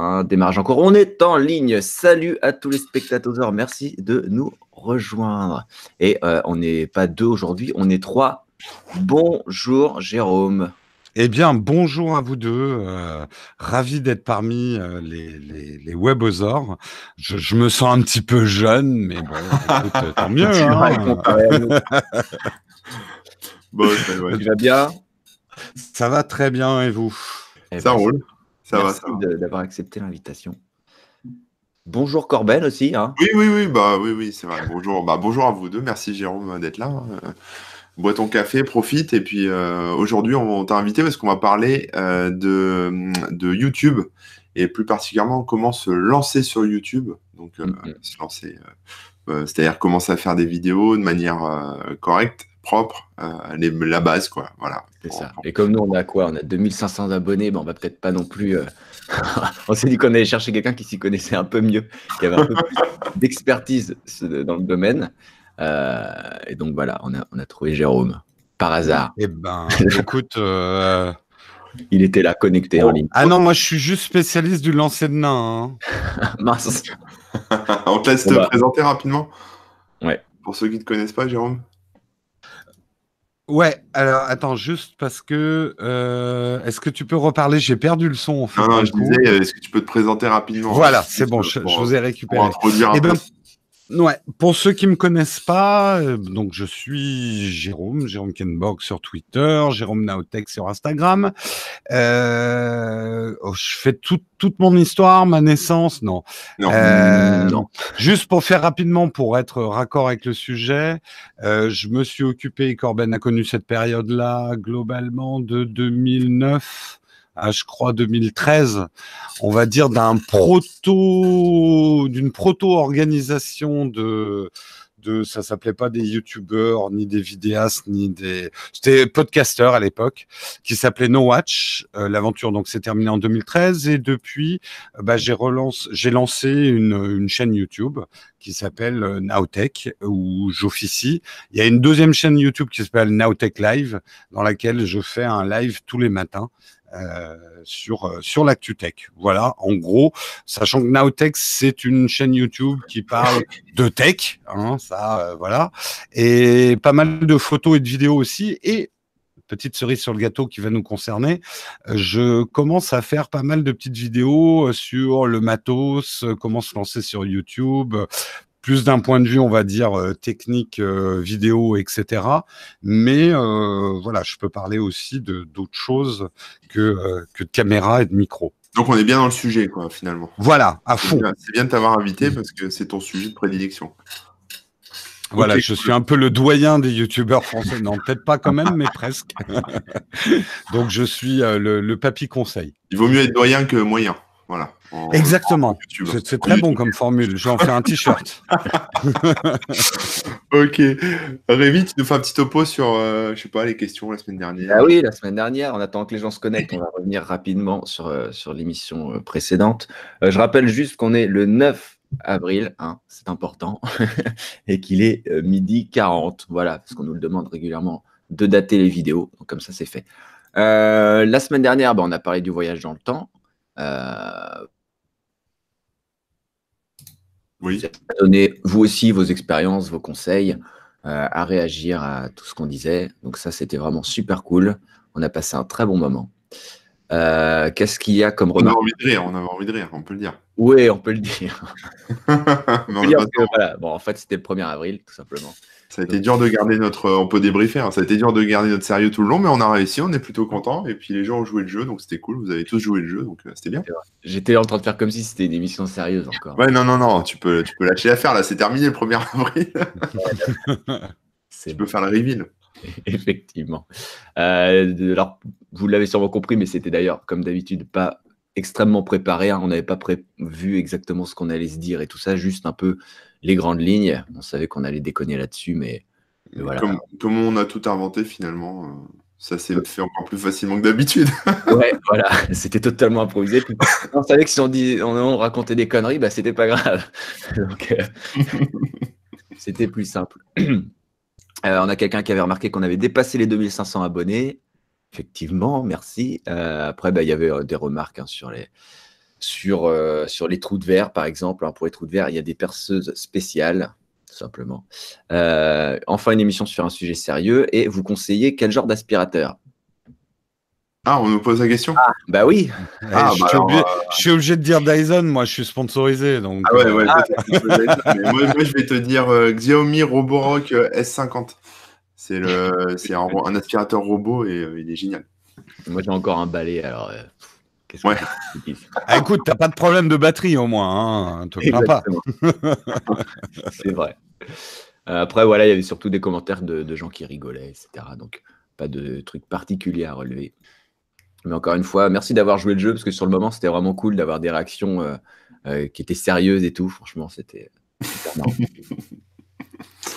un hein, démarrage encore. On est en ligne. Salut à tous les spectateurs. Merci de nous rejoindre. Et euh, on n'est pas deux aujourd'hui, on est trois. Bonjour Jérôme. Eh bien, bonjour à vous deux. Euh, ravi d'être parmi euh, les, les, les Je, me sens un petit peu jeune, mais bon, tant mieux. Hein. bon, bien Ça va très bien, et vous eh Ça ben, roule. Merci d'avoir accepté l'invitation. Bonjour Corben aussi. Hein. Oui, oui, oui, bah oui, oui, c'est vrai. Bonjour. Bah, bonjour à vous deux. Merci Jérôme euh, d'être là. Hein. Euh, bois ton café, profite. Et puis euh, aujourd'hui, on t'a invité parce qu'on va parler de, de, YouTube et plus particulièrement comment se lancer sur YouTube. Donc mm-hmm. se lancer, c'est-à-dire commencer à faire des vidéos de manière correcte propre, euh, les, la base, quoi. Voilà. C'est ça. Et comme nous, on a quoi On a 2500 abonnés, ben, on va peut-être pas non plus. Euh, on s'est dit qu'on allait chercher quelqu'un qui s'y connaissait un peu mieux, qui avait un peu plus d'expertise dans le domaine. Euh, et donc voilà, on a, on a trouvé Jérôme par hasard. Eh ben, écoute. Il était là, connecté en oh. ligne. Ah non, moi je suis juste spécialiste du lancer de nain. Hein. Mince. On te laisse te présenter rapidement. Ouais. Pour ceux qui ne te connaissent pas, Jérôme. Ouais, alors attends, juste parce que. Euh, est-ce que tu peux reparler J'ai perdu le son. En fait, non, non, je disais, euh, est-ce que tu peux te présenter rapidement Voilà, c'est bon, je, vous ai récupéré. Eh ben, Ouais, pour ceux qui me connaissent pas, euh, donc je suis Jérôme, Jérôme Kenbock sur Twitter, Jérôme Naotech sur Instagram. Euh, oh, je fais toute mon histoire, ma naissance, non. Euh, non. Juste pour faire rapidement, pour être raccord avec le sujet, je me suis occupé, Corben a connu cette période-là, globalement de 2009 à je crois 2013, on va dire d'un proto d'une proto-organisation de de ça s'appelait pas des youtubeurs ni des vidéastes ni des c'était podcasteurs à l'époque qui s'appelait No Watch euh, l'aventure donc s'est terminée en 2013 et depuis euh, bah, j'ai relance j'ai lancé une, une chaîne YouTube qui s'appelle euh, Nowtech où j'officie. Il y a une deuxième chaîne YouTube qui s'appelle Nowtech Live dans laquelle je fais un live tous les matins euh, sur, euh, sur l'actu tech. Voilà, en gros, sachant que Nowtech, c'est une chaîne YouTube qui parle de tech, hein, ça, euh, voilà, et pas mal de photos et de vidéos aussi, et petite cerise sur le gâteau qui va nous concerner, je commence à faire pas mal de petites vidéos sur le matos, comment se lancer sur YouTube, plus d'un point de vue, on va dire, euh, technique, euh, vidéo, etc. Mais euh, voilà, je peux parler aussi de d'autres choses que, que de caméra et de micro. Donc on est bien dans le sujet, quoi, finalement. Voilà, à fond. C'est bien de t'avoir invité parce que c'est ton sujet de prédilection. Voilà, je suis un peu le doyen des youtubeurs français. Non, peut-être pas quand même, mais presque. Donc je suis le papy conseil. Il vaut mieux être doyen que moyen. Voilà. Exactement. C'est très bon comme formule. Je vais en faire un t-shirt. ok. Rémi, tu nous fais un petit topo sur, euh, je sais pas, les questions la semaine dernière. Ah oui, la semaine dernière. on attend que les gens se connectent, on va revenir rapidement sur, euh, sur l'émission euh, précédente. je rappelle juste qu'on est le 9 avril, hein, c'est important, et qu'il est midi 40. Voilà, parce qu'on nous le demande régulièrement de dater les vidéos. comme ça, c'est fait. la semaine dernière, bah, on a parlé du voyage dans le temps. Euh, oui. vous aussi vos expériences, vos conseils, euh, à réagir à tout ce qu'on disait. Donc ça, c'était vraiment super cool. On a passé un très bon moment. Euh, qu'est-ce qu'il y a comme remarque On a envie de rire, on envie de rire, on peut le dire. Oui, on peut le dire. bon, en fait, c'était le 1er avril, tout simplement. Ça a été dur de garder notre. Euh, on peut débriefer. Hein. Ça a été dur de garder notre sérieux tout le long, mais on a réussi. On est plutôt content. Et puis les gens ont joué le jeu, donc c'était cool. Vous avez tous joué le jeu, donc euh, c'était bien. J'étais en train de faire comme si c'était une émission sérieuse encore. Ouais, non, non, non. Tu peux, tu peux lâcher l'affaire là. C'est terminé le 1er avril. tu peux faire le reveal. Effectivement. Euh, alors, vous l'avez sûrement compris, mais c'était d'ailleurs, comme d'habitude, pas extrêmement préparé. Hein. On n'avait pas prévu exactement ce qu'on allait se dire et tout ça, juste un peu les grandes lignes. On savait qu'on allait déconner là-dessus, mais, voilà. Comme, on a tout inventé finalement, euh, ça s'est fait encore plus facilement que d'habitude. ouais, voilà, c'était totalement improvisé. on savait que si on, racontait des conneries, bah, c'était pas grave. Euh, c'était plus simple. Euh, on a quelqu'un qui avait remarqué qu'on avait dépassé les 2500 abonnés. Effectivement, merci. après, bah, il y avait des remarques hein, sur les sur, euh, sur les trous de verre, par exemple. Hein. pour les trous de verre, il y a des perceuses spéciales, tout simplement. Euh, enfin, une émission sur un sujet sérieux. Et vous conseillez quel genre d'aspirateur ah, on nous pose la question ah, Bah oui. Ah, eh, bah euh, je, suis obligé, de dire Dyson, moi je suis sponsorisé. Donc... Ah ouais, ouais, moi, je vais te dire Xiaomi Roborock S50. C'est un, un, aspirateur robot et il est génial. Moi j'ai encore un balai alors ouais. Ah, écoute, t'as pas de problème de batterie au moins, hein pas. c'est vrai. Euh, après, voilà, il y avait surtout des commentaires de, gens qui rigolaient, etc. Donc, pas de trucs particuliers à relever. Mais encore une fois, merci d'avoir joué le jeu, parce que sur le moment, c'était vraiment cool d'avoir des réactions euh, euh, qui étaient sérieuses et tout. Franchement, c'était.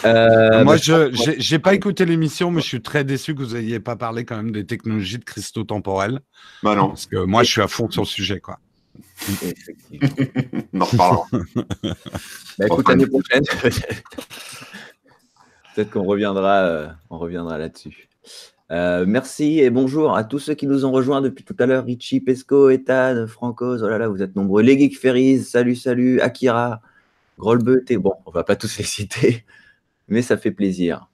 Euh, moi, bah, je n'ai pas écouté l'émission, mais je suis très déçu que vous n'ayez pas parlé quand même des technologies de cristaux temporels. Bah Parce que moi, je suis à fond sur le sujet, quoi. non, bah, écoute, l'année prochaine, peut-être qu'on reviendra, euh, on reviendra là-dessus. Euh, merci et bonjour à tous ceux qui nous ont rejoints depuis tout à l'heure. Richie, Pesco, Ethan, Franco, oh là vous êtes nombreux. Les Ferries, salut, salut, Akira, Grolbeut, et bon, on va pas tous les citer mais ça fait plaisir.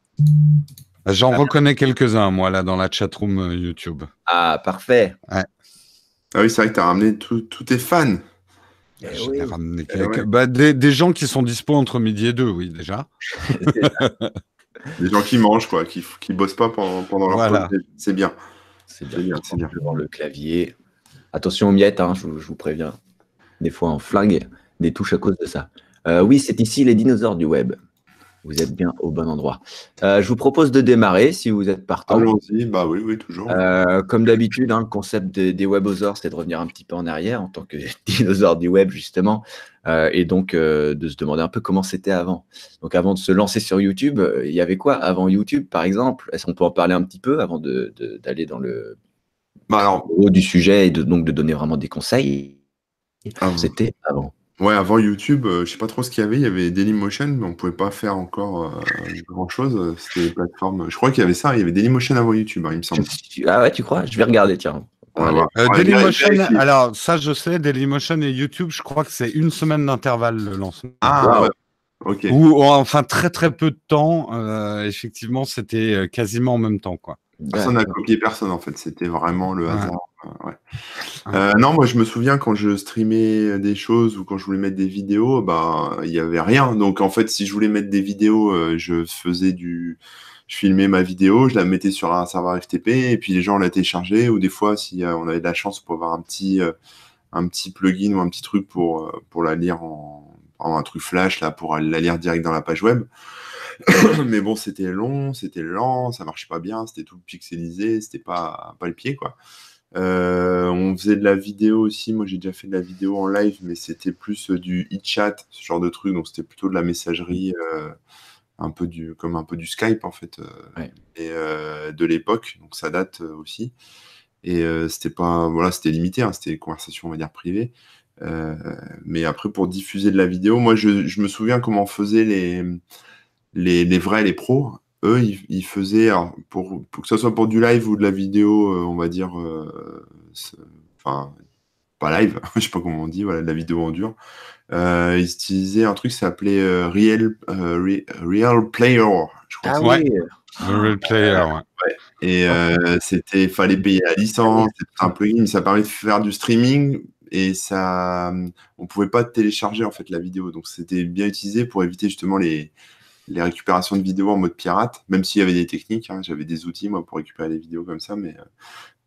J'en ah, reconnais quelques-uns, moi, là, dans la chatroom euh, YouTube. Ah, parfait. Ah oui, c'est vrai que tu as ramené tous tes fans. Eh ramené eh bah, des, gens qui sont dispo entre midi et deux, oui, déjà. des gens qui mangent, quoi, qui ne bossent pas pendant, leur voilà. C'est bien. C'est bien, c'est bien. le clavier. Attention aux miettes, hein, je, vous préviens. Des fois, on flingue des touches à cause de ça. Euh, oui, c'est ici les dinosaures du web. Vous êtes bien au bon endroit. Euh, je vous propose de démarrer si vous êtes partant. Allons-y, bah oui, oui, toujours. Euh, comme d'habitude, hein, le concept des, des c'est de revenir un petit peu en arrière en tant que dinosaure du web, justement, euh, et donc de se demander un peu comment c'était avant. Donc avant de se lancer sur YouTube, il y avait quoi avant YouTube, par exemple Est-ce qu'on peut en parler un petit peu avant d'aller dans le bah, haut du sujet et donc de donner vraiment des conseils ah, C'était avant. Ouais, avant YouTube, je euh, je sais pas trop ce qu'il y avait. Il y avait Dailymotion, mais on pouvait pas faire encore euh, grand-chose. C'était Je crois qu'il y avait ça. Il y avait Dailymotion avant YouTube, hein, il me semble. Ah ouais, tu crois Je vais regarder, tiens. Euh, alors ça je sais, Dailymotion et YouTube, je crois que c'est une semaine d'intervalle le lancement. Ah, ouais. Ok. Ou enfin très très peu de temps, effectivement c'était quasiment en même temps quoi. Personne n'a copié personne en fait, c'était vraiment le hasard. Euh, euh, non, moi je me souviens quand je streamais euh, des choses ou quand je voulais mettre des vidéos, bah il n'y avait rien. Donc en fait, si je voulais mettre des vidéos, je faisais du. Je filmais ma vidéo, je la mettais sur un serveur FTP et puis les gens la téléchargeaient. Ou des fois, si on avait de la chance pour avoir un petit, un petit plugin ou un petit truc pour, pour la lire en, en un truc flash là pour la lire direct dans la page web. mais bon, c'était long, c'était lent, ça marchait pas bien, c'était tout pixelisé, c'était pas, pas le pied, quoi. Euh, on faisait de la vidéo aussi. Moi, j'ai déjà fait de la vidéo en live, mais c'était plus euh, du e-chat, ce genre de truc. Donc, c'était plutôt de la messagerie, euh, un peu du, comme un peu du Skype en fait, et de l'époque. Donc, ça date aussi. Et c'était pas, voilà, c'était limité. Hein, c'était des conversations, on va dire, privées. mais après, pour diffuser de la vidéo, moi, je, je me souviens comment on faisait les les, les, vrais, les pros, eux, ils, faisaient, pour, que ce soit pour du live ou de la vidéo, euh, on va dire, euh, enfin, pas live, je sais pas comment on dit, voilà, de la vidéo en dur, euh, ils utilisaient un truc qui s'appelait Real, Real Player, je crois. Ah oui. Real Player, ouais. Et c'était, fallait payer la licence, c'était un plugin, ça permet de faire du streaming et ça, on pouvait pas télécharger en fait la vidéo, donc c'était bien utilisé pour éviter justement les, les récupérations de vidéos en mode pirate, même s'il y avait des techniques, hein. j'avais des outils moi pour récupérer des vidéos comme ça, mais euh,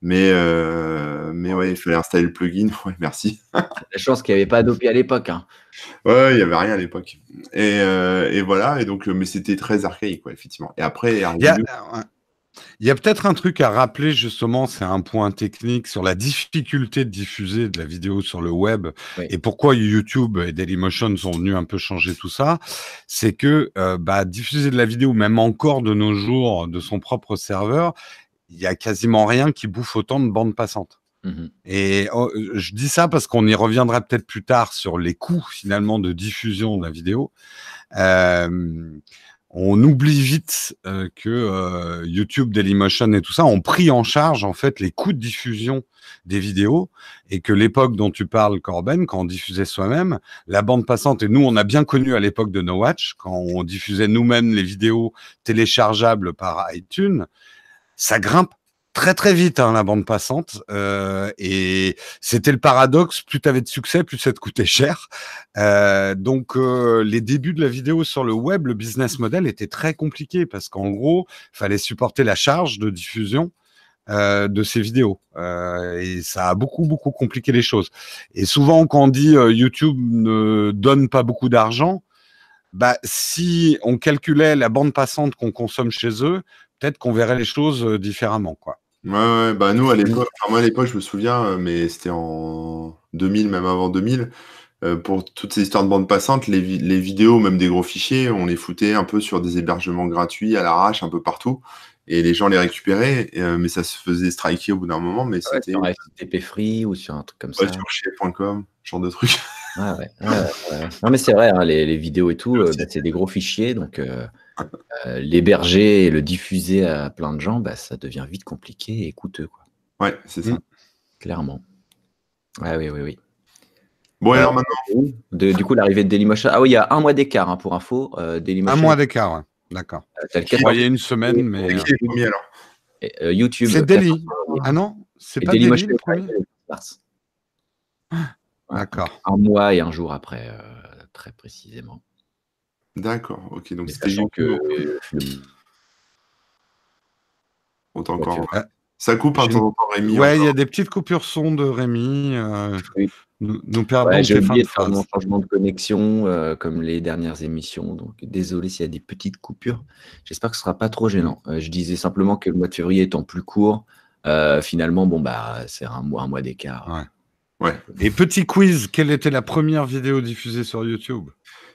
mais euh, mais ouais, il fallait installer le plugin. merci. la chance qu'il n'y avait pas Adobe à l'époque. Hein. Ouais, il n'y avait rien à l'époque. Et, euh, voilà, et donc mais c'était très archaïque, quoi, effectivement. Et après, il il y a peut-être un truc à rappeler justement, c'est un point technique sur la difficulté de diffuser de la vidéo sur le web et pourquoi YouTube et Dailymotion sont venus un peu changer tout ça. C'est que euh, bah, diffuser de la vidéo, même encore de nos jours, de son propre serveur, il n'y a quasiment rien qui bouffe autant de bandes passantes. Mmh et oh, je dis ça parce qu'on y reviendra peut-être plus tard sur les coûts finalement de diffusion de la vidéo. Euh, on oublie vite euh, que euh, YouTube, Dailymotion et tout ça ont pris en charge en fait les coûts de diffusion des vidéos et que l'époque dont tu parles, Corben, quand on diffusait soi-même, la bande passante, et nous on a bien connu à l'époque de No Watch, quand on diffusait nous-mêmes les vidéos téléchargeables par iTunes, ça grimpe très très vite hein, la bande passante euh, et c'était le paradoxe plus tu avais de succès plus ça te coûtait cher euh, donc euh, les débuts de la vidéo sur le web le business model était très compliqué parce qu'en gros fallait supporter la charge de diffusion de ces vidéos et ça a beaucoup beaucoup compliqué les choses et souvent quand on dit YouTube ne donne pas beaucoup d'argent bah, si on calculait la bande passante qu'on consomme chez eux, peut-être qu'on verrait les choses différemment, quoi. Ouais, ouais, bah nous à l'époque, moi à l'époque, je me souviens, euh, mais c'était en 2000, même avant 2000, euh, pour toutes ces histoires de bande passante, les, vidéos, même des gros fichiers, on les foutait un peu sur des hébergements gratuits à l'arrache, un peu partout, et les gens les récupéraient, euh, mais ça se faisait striker au bout d'un moment, mais c'était sur FTP Free ou sur un truc comme ça. sur chez.com, genre de truc. Ah ouais, ouais, Non, mais c'est vrai, hein, les, vidéos et tout, c'est des gros fichiers, donc euh, l'héberger et le diffuser à plein de gens, bah, ça devient vite compliqué et coûteux. Quoi. Ouais, c'est ça. Mm. Clairement. Ah, oui, oui, oui. Bon, euh, alors maintenant. du coup, l'arrivée de Dailymotion. Ah oui, il y a un mois d'écart hein, pour info. Euh, Dailymotion. Un mois d'écart, ouais. d'accord. Euh, il y a une semaine, mais. Euh, YouTube. C'est Daily. Ah non C'est pas Dailymotion Daily, le ah, D'accord. Un mois et un jour après, très précisément. D'accord, ok. Donc c'était Que... On Ça coupe un temps Rémi. Ouais, il y a des petites coupures son de Rémi. Euh, nous, perdons J'ai oublié de faire mon changement de connexion euh, comme les dernières émissions. Donc désolé s'il y a des petites coupures. J'espère que ce ne sera pas trop gênant. Euh, je disais simplement que le mois de février étant plus court, finalement, bon bah c'est un mois, mois d'écart. Ouais. Et petit quiz, quelle était la première vidéo diffusée sur YouTube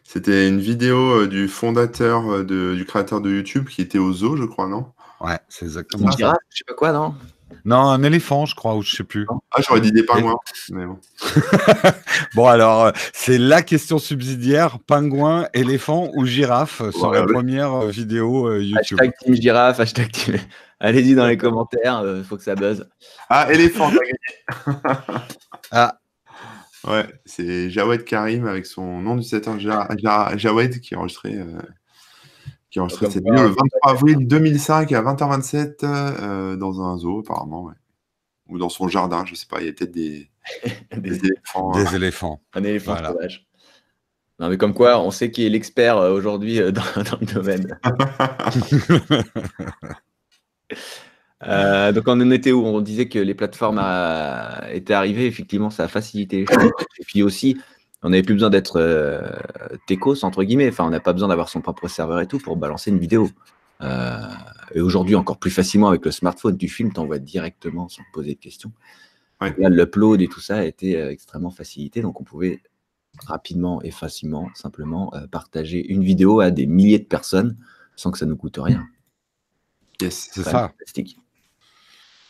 c'était une vidéo euh, du fondateur, euh, du créateur de YouTube qui était au zoo, je crois, non Ouais, c'est exactement ça. Girafe, je sais pas quoi, non non, un éléphant, je crois, ou je sais plus. Ah, j'aurais dit des pingouins. bon. alors, euh, c'est la question subsidiaire pingouin, éléphant ou girafe sur la première vidéo YouTube. Hashtag team girafe, hashtag Allez-y dans les commentaires, il faut que ça buzz. Ah, éléphant, t'as ah, Ouais, c'est Jawed Karim avec son nom du ah. Jawed qui a euh, qui a enregistré ah, cette le 23 avril 2005 à 20h27 euh, dans un zoo, apparemment. Ou dans son jardin, je sais pas, il y a peut-être des, des, éléphants. Des euh. éléphants. Un éléphant sauvage. Non, mais comme quoi, on sait qui est l'expert aujourd'hui dans, dans le domaine. Euh, donc on en était où On disait que les plateformes euh, étaient arrivées, effectivement, ça a facilité les choses. Et puis aussi, on n'avait plus besoin d'être euh, techos, entre guillemets. Enfin, on n'a pas besoin d'avoir son propre serveur et tout pour balancer une vidéo. et aujourd'hui, encore plus facilement avec le smartphone, tu filmes, t'envoies directement sans te poser de questions. Ouais. l'upload et tout ça a été extrêmement facilité, donc on pouvait rapidement et facilement, simplement partager une vidéo à des milliers de personnes sans que ça nous coûte rien. c'est ça. Fantastique.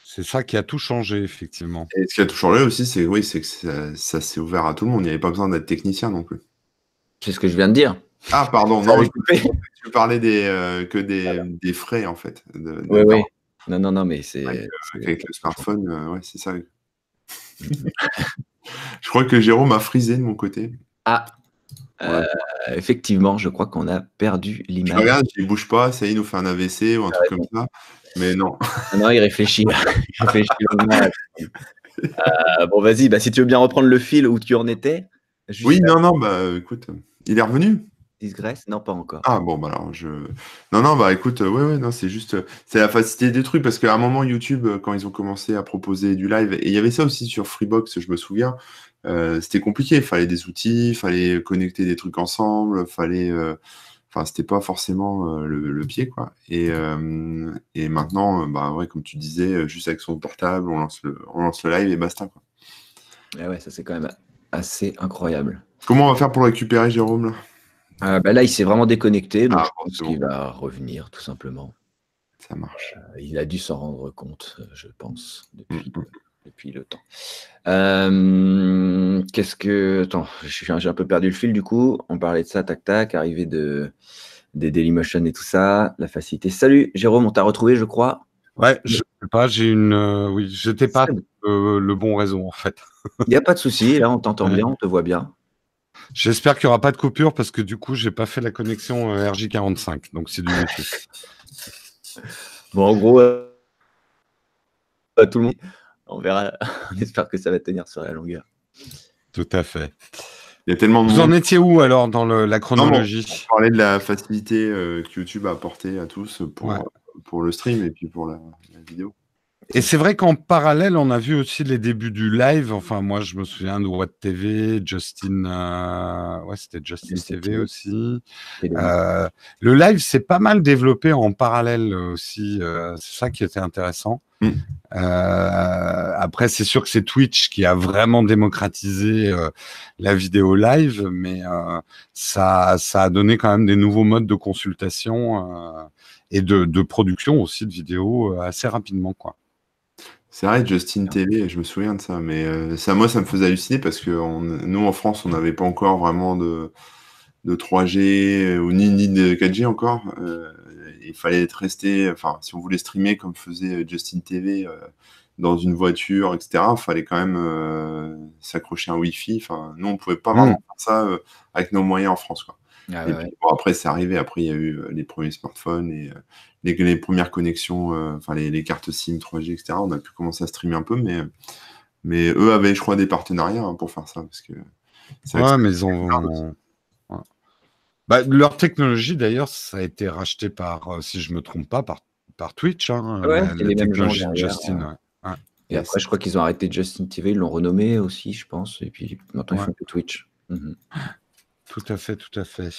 C'est ça qui a tout changé, effectivement. Et ce qui a tout changé aussi, c'est oui, c'est que ça, s'est ouvert à tout le monde. Il n'y avait pas besoin d'être technicien non plus. C'est ce que je viens de dire. Ah, pardon, non, je, parlais des, euh, que des, frais, en fait. oui, oui. Non, non, non, mais c'est. Avec, euh, le smartphone, euh, ouais, c'est ça. je crois que Jérôme a frisé de mon côté. Ah, euh, effectivement, je crois qu'on a perdu l'image. Regarde, il bouge pas, ça y nous fait un AVC ou un ah truc comme ça, mais non. Ah non, il réfléchit. Hein. Euh, bon, vas-y, bah, si tu veux bien reprendre le fil où tu en étais. Oui, non, non, bah écoute, il est revenu. Disgrace Non, pas encore. Ah bon, bah alors je. Non, non, bah écoute, ouais, ouais, non, c'est juste. C'est la facilité des trucs parce qu'à un moment, YouTube, euh, quand ils ont commencé à proposer du live, et il y avait ça aussi sur Freebox, je me souviens, euh, c'était compliqué. il Fallait des outils, il fallait connecter des trucs ensemble, fallait. Euh, enfin, c'était pas forcément euh, le, pied, quoi. Et, et maintenant, bah ouais, comme tu disais, juste avec son portable, on lance le, on lance le live et basta, quoi. Ah ouais, ça c'est quand même assez incroyable. Comment on va faire pour le récupérer, Jérôme là ah, bah là, il s'est vraiment déconnecté, donc ah, je pense qu'il va revenir tout simplement. Ça marche. il a dû s'en rendre compte, je pense, depuis mm, mm depuis le temps. Euh, qu'est-ce que. Attends, j'ai un peu perdu le fil du coup. On parlait de ça, tac-tac, arrivée de, des motion et tout ça, la facilité. Salut Jérôme, on t'a retrouvé, je crois. Ouais, je sais pas, j'ai une. Euh, oui, j'étais pas le bon réseau en fait. Il n'y a pas de souci, là on t'entend bien, on te voit bien. J'espère qu'il n'y aura pas de coupure parce que du coup, j'ai pas fait la connexion euh, RJ45, donc c'est du bon Bon, en gros, à tout le monde on verra, on espère que ça va tenir sur la longueur. Tout à fait. Il y tellement Vous en étiez où alors dans la chronologie de la facilité euh, que YouTube a apportée à tous pour, euh, pour le stream et puis pour la, vidéo. Et c'est vrai qu'en parallèle, on a vu aussi les débuts du live. Enfin, moi, je me souviens de What TV, Justin, euh, ouais, c'était Justin TV, aussi. le live s'est pas mal développé en parallèle aussi. c'est ça qui était intéressant. Mm. Euh, après, c'est sûr que c'est Twitch qui a vraiment démocratisé euh, la vidéo live, mais euh, ça, ça a donné quand même des nouveaux modes de consultation euh, et de, de, production aussi de vidéos assez rapidement, quoi. C'est vrai, Justin TV, je me souviens de ça, mais ça, moi, ça me faisait halluciner parce que on, nous, en France, on n'avait pas encore vraiment de, de 3G ou ni, ni de 4G encore il fallait être resté, enfin, si on voulait streamer comme faisait euh, Justin TV euh, dans une voiture, etc., il fallait quand même euh, s'accrocher à un Wi-Fi. Enfin, nous, on ne pouvait pas hmm. vraiment faire ça avec nos moyens en France. Quoi. Ah après, c'est arrivé. Après, il y a eu les premiers smartphones et les, premières connexions, enfin, les, cartes SIM 3G, etc. On a pu commencer à streamer un peu, mais, mais eux avaient, je crois, des partenariats hein, pour faire ça. Parce que, ouais, mais ils ont. Bah, leur technologie, d'ailleurs, ça a été racheté par, euh, si je ne me trompe pas, par, par Twitch. Hein, euh, ouais, la, la de Justin. Et, après, je crois qu'ils ont arrêté Justin TV, ils l'ont renommé aussi, je pense. Et puis maintenant, ils font Twitch. Mhm. Tout à fait, tout à fait.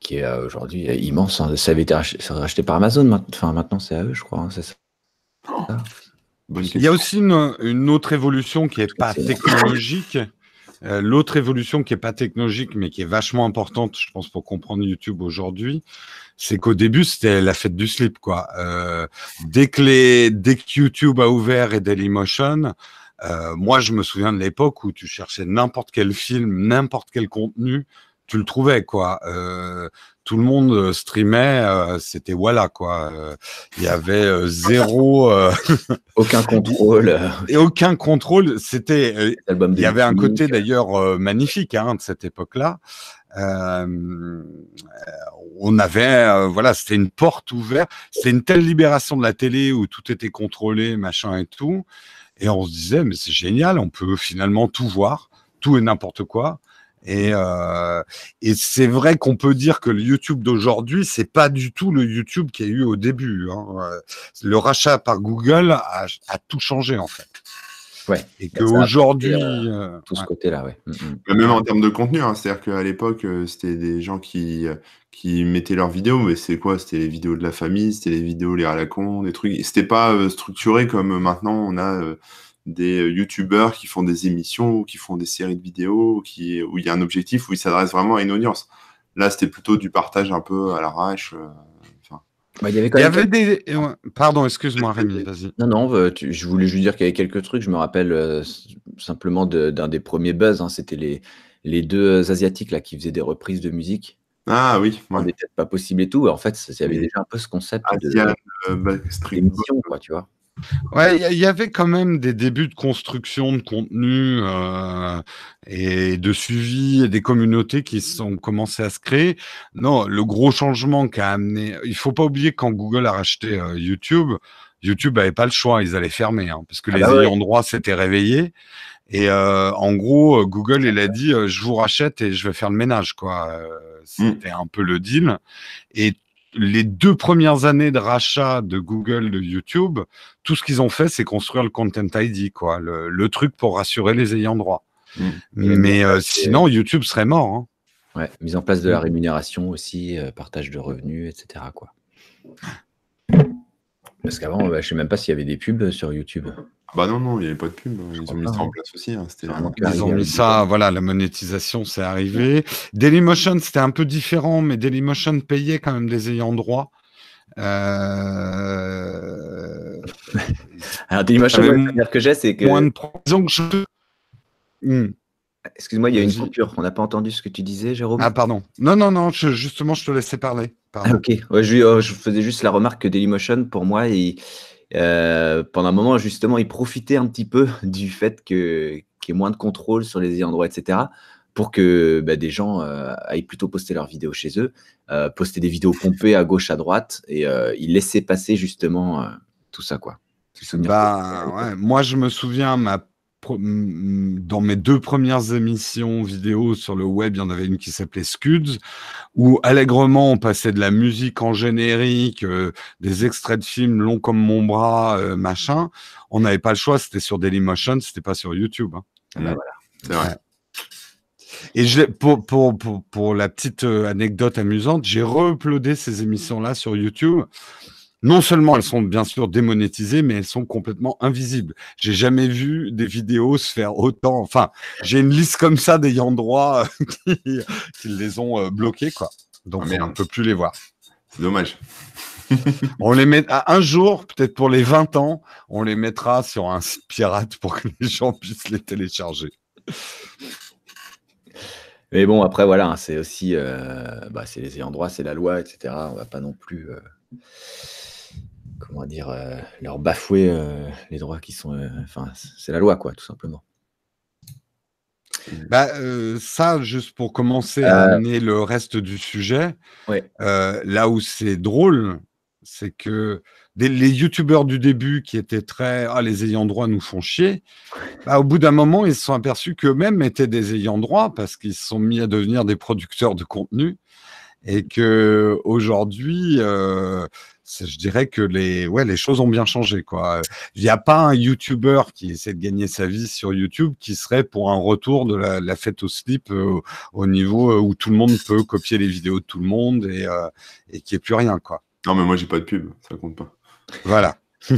Qui est euh, aujourd'hui immense. Hein. Ça avait été racheté par Amazon. Enfin, maintenant, c'est à eux, je crois. Hein, ça. Oh. Ah. Il y a aussi une, une, autre évolution qui n'est pas technologique, euh, l'autre évolution qui n'est pas technologique, mais qui est vachement importante, je pense, pour comprendre YouTube aujourd'hui, c'est qu'au début, c'était la fête du slip. Quoi. Euh, dès, que dès que YouTube a ouvert et Dailymotion, euh, moi, je me souviens de l'époque où tu cherchais n'importe quel film, n'importe quel contenu, tu le trouvais. quoi. Euh, tout le monde euh, streamait, euh, c'était voilà quoi. Euh, il y avait zéro, aucun contrôle et aucun contrôle. C'était, il y avait un côté d'ailleurs magnifique hein, de cette époque-là. on avait, voilà, c'était une porte ouverte, c'était une telle libération de la télé où tout était contrôlé, machin et tout, et on se disait mais c'est génial, on peut finalement tout voir, tout et n'importe quoi. Et, euh, et c'est vrai qu'on peut dire que le YouTube d'aujourd'hui, c'est pas du tout le YouTube qu'il y a eu au début. Hein. Euh, le rachat par Google a, tout changé en fait. Ouais, et qu'aujourd'hui. aujourd'hui, euh, tout ce côté-là, ouais. Mm, mm. Même en termes de contenu, hein, c'est-à-dire qu'à l'époque, c'était des gens qui, qui mettaient leurs vidéos, mais c'est quoi C'était les vidéos de la famille, c'était les vidéos les ralacons, des trucs. C'était pas structuré comme maintenant on a des euh, youtubeurs qui font des émissions ou qui font des séries de vidéos qui, où il y a un objectif, où ils s'adressent vraiment à une audience. Là, c'était plutôt du partage un peu à l'arrache. Euh, bah, il y avait, des. Pardon, excuse-moi, Rémi, vas-y. Non, non, euh, je voulais juste dire qu'il y avait quelques trucs. Je me rappelle simplement d'un des premiers buzz. Hein, c'était les, les deux Asiatiques là, qui faisaient des reprises de musique. Ah oui, pas possible et tout. En fait, il y avait déjà un peu ce concept de, tu vois. Ouais, il y, avait quand même des débuts de construction de contenu euh, et de suivi et des communautés qui sont commencées à se créer. Non, le gros changement qu'a amené, il faut pas oublier quand Google a racheté euh, YouTube, YouTube n'avait pas le choix, ils allaient fermer hein, parce que ah les bah ayants droit s'étaient réveillés. Et euh, en gros, euh, Google, il a dit, euh, je vous rachète et je vais faire le ménage, quoi. Hmm. C'était un peu le deal. Et les deux premières années de rachat de Google, de YouTube, tout ce qu'ils ont fait, c'est construire le Content ID, quoi, le, truc pour rassurer les ayants droit. Mmh. Mais euh, sinon, euh, YouTube serait mort. Hein. Ouais, mise en place de la mmh. rémunération aussi, euh, partage de revenus, etc. Quoi. Parce qu'avant, bah, je ne sais même pas s'il y avait des pubs sur YouTube. Bah non, non, il n'y avait pas de pub. Hein. Ils ont mis ça hein. en place aussi. Hein. Ils ont mis ça, voilà, la monétisation, c'est arrivé. Dailymotion, c'était un peu différent, mais Dailymotion payait quand même des ayants droit. Euh, Alors, Dailymotion, la manière que j'ai, c'est que. Hmm. Excuse-moi, il y a une coupure. On n'a pas entendu ce que tu disais, Jérôme. Ah, pardon. Non, non, non, je, justement, je te laissais parler. Ah, ok, je, euh, je, faisais juste la remarque que Dailymotion, pour moi, il, euh, pendant un moment, justement, il profitait un petit peu du fait que, qu'il y ait moins de contrôle sur les endroits etc., pour que bah, des gens euh, aillent plutôt poster leurs vidéos chez eux, euh, poster des vidéos pompées à gauche, à droite, et il laissait passer justement tout ça, quoi. Bah, Moi, je me souviens, ma dans mes deux premières émissions vidéo sur le web, il y en avait une qui s'appelait Scuds, où allègrement on passait de la musique en générique, euh, des extraits de films longs comme mon bras, euh, machin. On n'avait pas le choix, c'était sur Dailymotion, c'était pas sur YouTube. Hein. Ah bah Et pour, pour, la petite euh, anecdote amusante, j'ai re ces émissions-là sur YouTube non seulement elles sont bien sûr démonétisées, mais elles sont complètement invisibles. J'ai jamais vu des vidéos se faire autant. Enfin, j'ai une liste comme ça d'ayants droit euh, qui, les ont euh, bloqués, quoi. Donc, ah, on ne peut plus les voir. C'est dommage. on les met à ah, un jour, peut-être pour les 20 ans, on les mettra sur un pirate pour que les gens puissent les télécharger. Mais bon, après, voilà, hein, c'est aussi euh, bah, c'est les ayants droit, c'est la loi, etc. On ne va pas non plus comment dire, euh, leur bafouer euh, les droits qui sont. Euh, enfin, c'est la loi, quoi, tout simplement. Bah, ça, juste pour commencer à amener le reste du sujet, là où c'est drôle, c'est que les youtubeurs du début qui étaient très ah les ayants droit nous font chier, bah, au bout d'un moment ils se sont aperçus qu'eux-mêmes étaient des ayants droit parce qu'ils se sont mis à devenir des producteurs de contenu et que je dirais que les, ouais, les choses ont bien changé. Quoi. Il n'y a pas un YouTuber qui essaie de gagner sa vie sur YouTube qui serait pour un retour de la, fête au slip euh, au niveau euh, où tout le monde peut copier les vidéos de tout le monde et, euh, qu'il n'y ait plus rien. Quoi. Non, mais moi, j'ai pas de pub, ça compte pas. Voilà.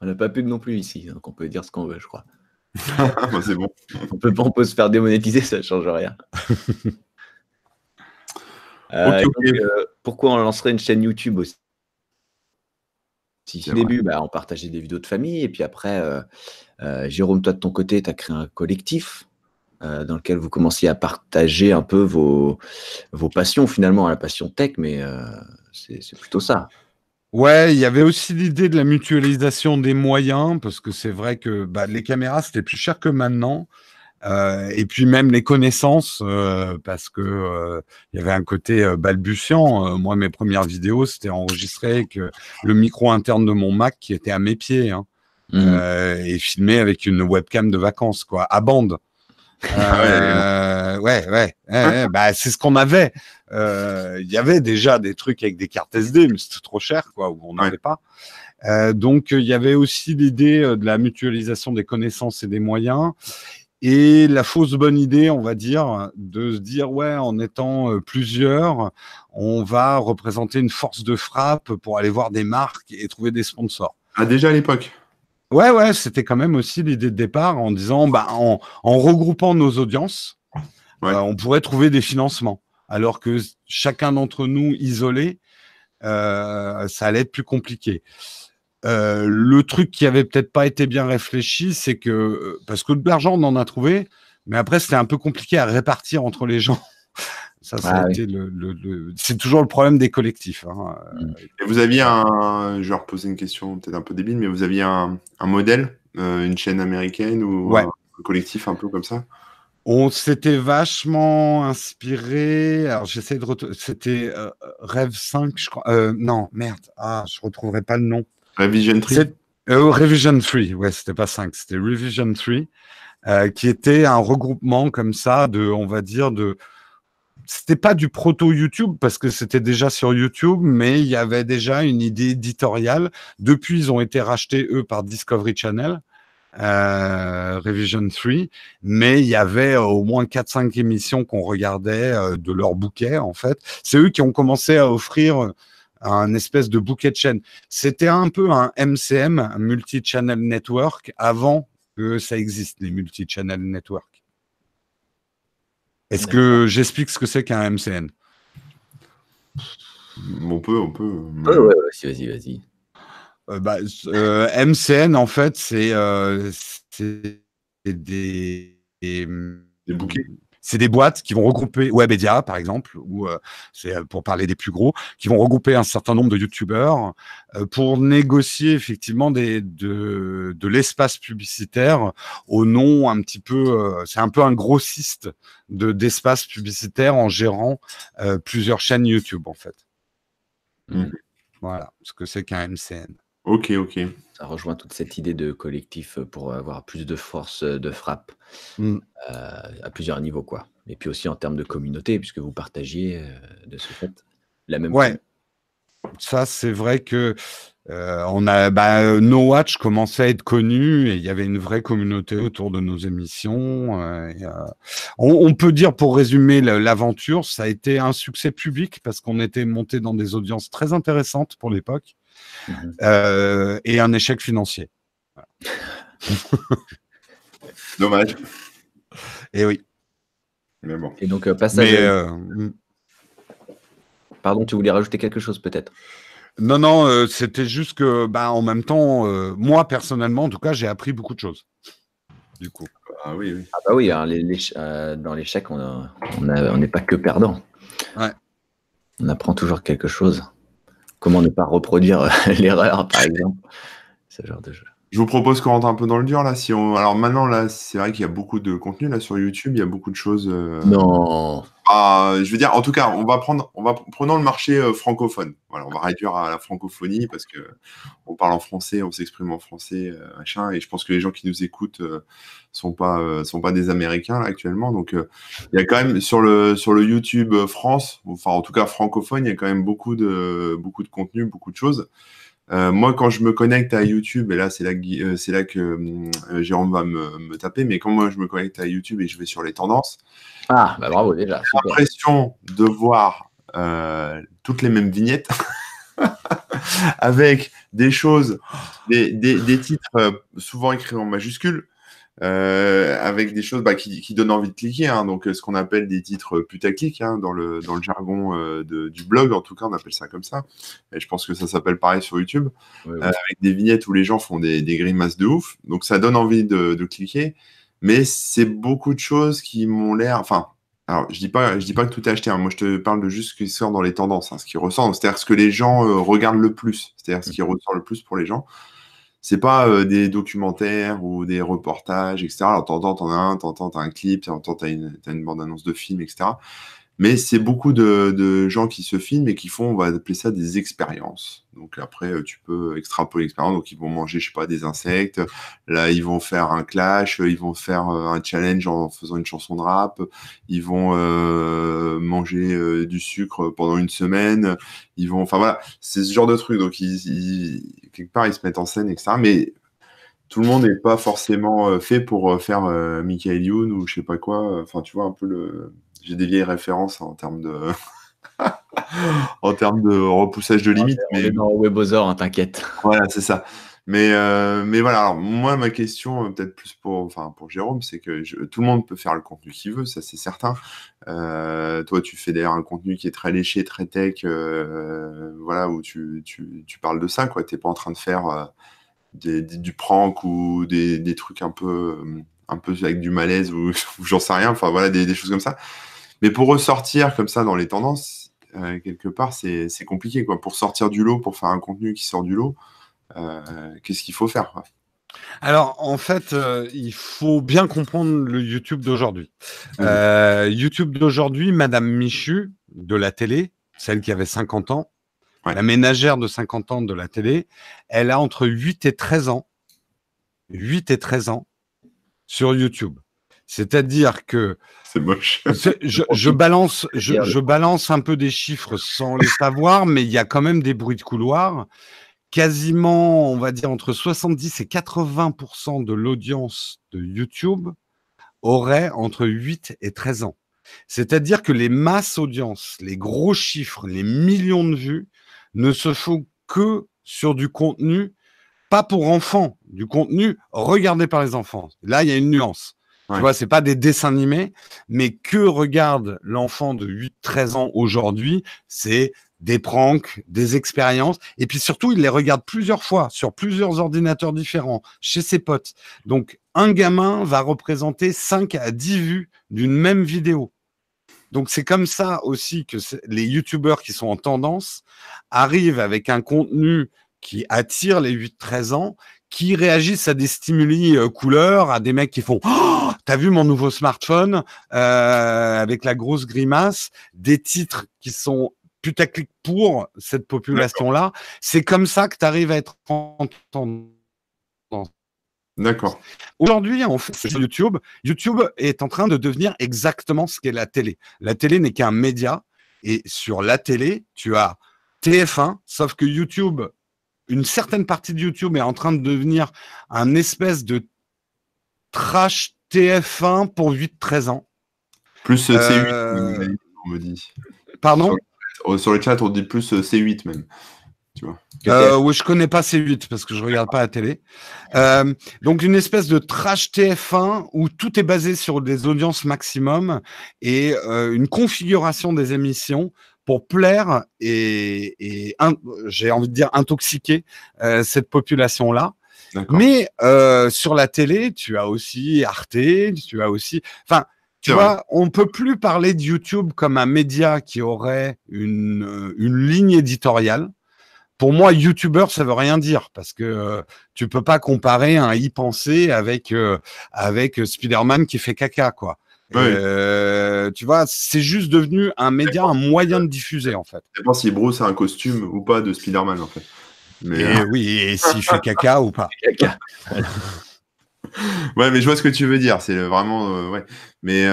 on n'a pas de pub non plus ici, donc hein, on peut dire ce qu'on veut, je crois. Ah, bah, c'est bon. on peut pas, peut se faire démonétiser, ça change rien. Euh, euh, pourquoi on lancerait une chaîne YouTube aussi si, au début, bah, on partageait des vidéos de famille, et puis après, euh, Jérôme, toi de ton côté, tu as créé un collectif dans lequel vous commenciez à partager un peu vos, passions, finalement, la passion tech, mais c'est plutôt ça. Ouais, il y avait aussi l'idée de la mutualisation des moyens, parce que c'est vrai que bah, les caméras, c'était plus cher que maintenant. Euh, et puis même les connaissances, euh, parce que euh, il y avait un côté balbutiant. moi, mes premières vidéos, c'était enregistré avec le micro interne de mon Mac qui était à mes pieds hein. mmh. et filmé avec une webcam de vacances, quoi, à bande. Ah ouais, ouais, hein? bah, c'est ce qu'on avait. Il y avait déjà des trucs avec des cartes SD, mais c'était trop cher, quoi, où on n'en pas. donc, il y avait aussi l'idée de la mutualisation des connaissances et des moyens. Et la fausse bonne idée, on va dire, de se dire, ouais, en étant euh, plusieurs, on va représenter une force de frappe pour aller voir des marques et trouver des sponsors. Ah, déjà à l'époque Ouais, ouais, c'était quand même aussi l'idée de départ en disant, bah, en, regroupant nos audiences, euh, on pourrait trouver des financements. Alors que chacun d'entre nous isolé, euh, ça allait être plus compliqué. Euh, le truc qui avait peut-être pas été bien réfléchi, c'est que euh, parce que de l'argent on en a trouvé, mais après c'était un peu compliqué à répartir entre les gens. Ça, ah le, c'est toujours le problème des collectifs. Hein. Mm. Euh, Et vous aviez un, je vais reposer une question peut-être un peu débile, mais vous aviez un, un modèle, une chaîne américaine ou un collectif un peu comme ça On s'était vachement inspiré. Alors j'essaie de c'était Rêve 5, je crois. non, merde, ah, je retrouverai pas le nom. Revision 3 euh, Revision 3, ouais, c'était pas 5, c'était Revision 3, euh, qui était un regroupement comme ça de, on va dire, de. C'était pas du proto YouTube parce que c'était déjà sur YouTube, mais il y avait déjà une idée éditoriale. Depuis, ils ont été rachetés, eux, par Discovery Channel. Euh, Revision 3, mais il y avait au moins 4-5 émissions qu'on regardait de leur bouquet, en fait. C'est eux qui ont commencé à offrir un espèce de bouquet de chaînes. C'était un peu un MCM, un multi-channel network, avant que ça existe, les multi-channel network. Est-ce que j'explique ce que c'est qu'un MCN On peut, on peut. vas-y, vas-y. Euh, bah, euh, MCN, en fait, c'est euh, des, des, bouquets c'est des boîtes qui vont regrouper Webedia, par exemple, ou euh, euh, pour parler des plus gros, qui vont regrouper un certain nombre de YouTubeurs euh, pour négocier effectivement de, l'espace publicitaire au nom un petit peu, c'est un peu un grossiste de d'espace publicitaire en gérant plusieurs chaînes YouTube en fait. Mmh. Voilà ce que c'est qu'un MCN. Ok, ok ça rejoint toute cette idée de collectif euh, pour avoir plus de force euh, de frappe mmh. euh, à plusieurs niveaux, quoi. Et puis aussi en termes de communauté, puisque vous partagiez de ce fait la même. Ouais. Ça, c'est vrai que on a bah, No Watch commençait à être connu et il y avait une vraie communauté autour de nos émissions. on, peut dire pour résumer l'aventure, ça a été un succès public parce qu'on était monté dans des audiences très intéressantes pour l'époque. Mmh euh, et un échec financier. Dommage. Et eh oui. Et donc, euh, passage. Euh, mmh. Pardon, tu voulais rajouter quelque chose peut-être Non, non, c'était juste que, bah, en même temps, moi personnellement, en tout cas, j'ai appris beaucoup de choses. Du coup. Ah oui, ah bah oui, hein, dans l'échec, on n'est pas que perdant. On apprend toujours quelque chose. Comment ne pas reproduire euh, l'erreur, par exemple Ce genre de jeu. Je vous propose qu'on rentre un peu dans le dur là. Si on... Alors maintenant, là, c'est vrai qu'il y a beaucoup de contenu là sur YouTube, il y a beaucoup de choses. Euh, non. Ah, je veux dire, en tout cas, on va prendre, on va prenons le marché euh, francophone. Voilà, on va réduire à la francophonie parce que on parle en français, on s'exprime en français, euh, machin. Et je pense que les gens qui nous écoutent ne sont pas sont pas des Américains actuellement. Donc il y a quand même sur le sur le YouTube France, enfin en tout cas francophone, il y a quand même beaucoup de beaucoup de contenu, beaucoup de choses. Euh, moi, quand je me connecte à YouTube, et là, c'est là, euh, c'est là que hum, euh, Jérôme va me, taper, mais quand moi je me connecte à YouTube et je vais sur les tendances, ah, bah, bravo déjà. J'ai l'impression de voir toutes les mêmes vignettes avec des choses, des, des, des titres souvent écrits en majuscules, euh, avec des choses bah, qui, donnent envie de cliquer, hein. donc euh, ce qu'on appelle des titres euh, putaclic hein, dans, le, dans le jargon du blog, en tout cas on appelle ça comme ça, et je pense que ça s'appelle pareil sur YouTube, avec des vignettes où les gens font des, grimaces de ouf, donc ça donne envie de, cliquer, mais c'est beaucoup de choses qui m'ont l'air, enfin, alors je dis pas, je dis pas que tout est acheté, hein. moi je te parle de juste ce qui sort dans les tendances, ce qui ressort, c'est-à-dire ce que les gens regardent le plus, c'est-à-dire ce mmh. qui ressort le plus pour les gens c'est pas euh, des documentaires ou des reportages, etc. Alors, t'entends, t'en as un, t'entends, t'as un clip, t'entends, t'as une, as une bande-annonce de film, etc. Mais c'est beaucoup de, gens qui se filment et qui font, on va appeler ça des expériences. Donc après, euh, tu peux extrapoler l'expérience. Donc ils vont manger, je sais pas, des insectes. Là, ils vont faire un clash, ils vont faire euh, un challenge en faisant une chanson de rap. Ils vont euh, manger du sucre pendant une semaine. Ils vont, enfin voilà, c'est ce genre de truc. Donc ils, quelque part, ils se mettent en scène, etc. Mais tout le monde n'est pas forcément fait pour faire Michael Youn ou je sais pas quoi. Enfin, tu vois un peu le j'ai des vieilles références hein, en termes de. en termes de repoussage de limites. mais... Hein, t'inquiète. Voilà, c'est ça. Mais, euh, mais voilà, moi, ma question, euh, peut-être plus pour, enfin, pour Jérôme, c'est que tout le monde peut faire le contenu qu'il veut, ça c'est certain. Euh, toi, tu fais d'ailleurs un contenu qui est très léché, très tech, voilà, où tu, parles de ça, quoi. T'es pas en train de faire du prank ou des, trucs un peu, un peu avec du malaise ou, j'en sais rien, enfin voilà, des, choses comme ça. Mais pour ressortir comme ça dans les tendances, euh, quelque part, c'est compliqué. Quoi. Pour sortir du lot, pour faire un contenu qui sort du lot, euh, qu'est-ce qu'il faut faire alors, en fait, euh, il faut bien comprendre le YouTube d'aujourd'hui. Ah YouTube d'aujourd'hui, Madame Michu de la télé, celle qui avait 50 ans, la ménagère de 50 ans de la télé, elle a entre 8 et 13 ans, 8 et 13 ans sur YouTube. C'est-à-dire que c'est Je, balance, je, balance un peu des chiffres sans les savoir, mais il y a quand même des bruits de couloir. Quasiment, on va dire entre 70 et 80 de l'audience de YouTube aurait entre 8 et 13 ans. C'est-à-dire que les masses audiences, les gros chiffres, les millions de vues ne se font que sur du contenu, pas pour enfants, du contenu regardé par les enfants. Là, il y a une nuance. Tu vois, c'est pas des dessins animés, mais que regarde l'enfant de 8-13 ans aujourd'hui, c'est des pranks, des expériences, et puis surtout, il les regarde plusieurs fois sur plusieurs ordinateurs différents, chez ses potes. Donc, un gamin va représenter 5 à 10 vues d'une même vidéo. Donc, c'est comme ça aussi que les youtubeurs qui sont en tendance arrivent avec un contenu qui attire les 8-13 ans, qui réagissent à des stimuli euh, couleurs, à des mecs qui font oh, T'as vu mon nouveau smartphone euh, avec la grosse grimace, des titres qui sont putaclic pour cette population-là. C'est comme ça que tu arrives à être entendu. D'accord. Aujourd'hui, en fait, YouTube, YouTube est en train de devenir exactement ce qu'est la télé. La télé n'est qu'un média. Et sur la télé, tu as TF1, sauf que YouTube une certaine partie de YouTube est en train de devenir un espèce de trash TF1 pour 8-13 ans. Plus euh, C8, euh, on me dit. Pardon euh, sur, le chat, on dit plus C8 même. Tu vois. oui, je connais pas C8 parce que je regarde pas la télé. donc une espèce de trash TF1 où tout est basé sur des audiences maximum et une configuration des émissions pour plaire et, j'ai envie de dire intoxiquer euh, cette population-là. Mais euh, sur la télé, tu as aussi Arte, tu as aussi. Enfin, tu vois, on peut plus parler de YouTube comme un média qui aurait une, une ligne éditoriale. Pour moi, YouTuber, ça veut rien dire parce que euh, tu peux pas comparer un y penser avec avec Spider-Man qui fait caca, quoi. Euh, tu vois, c'est juste devenu un média, un moyen de diffuser en fait. Je sais pas si Bruce a un costume ou pas de Spider-Man en fait. Mais, et euh, oui, et s'il fait caca ou pas. ouais, mais je vois ce que tu veux dire. C'est vraiment euh, ouais. Mais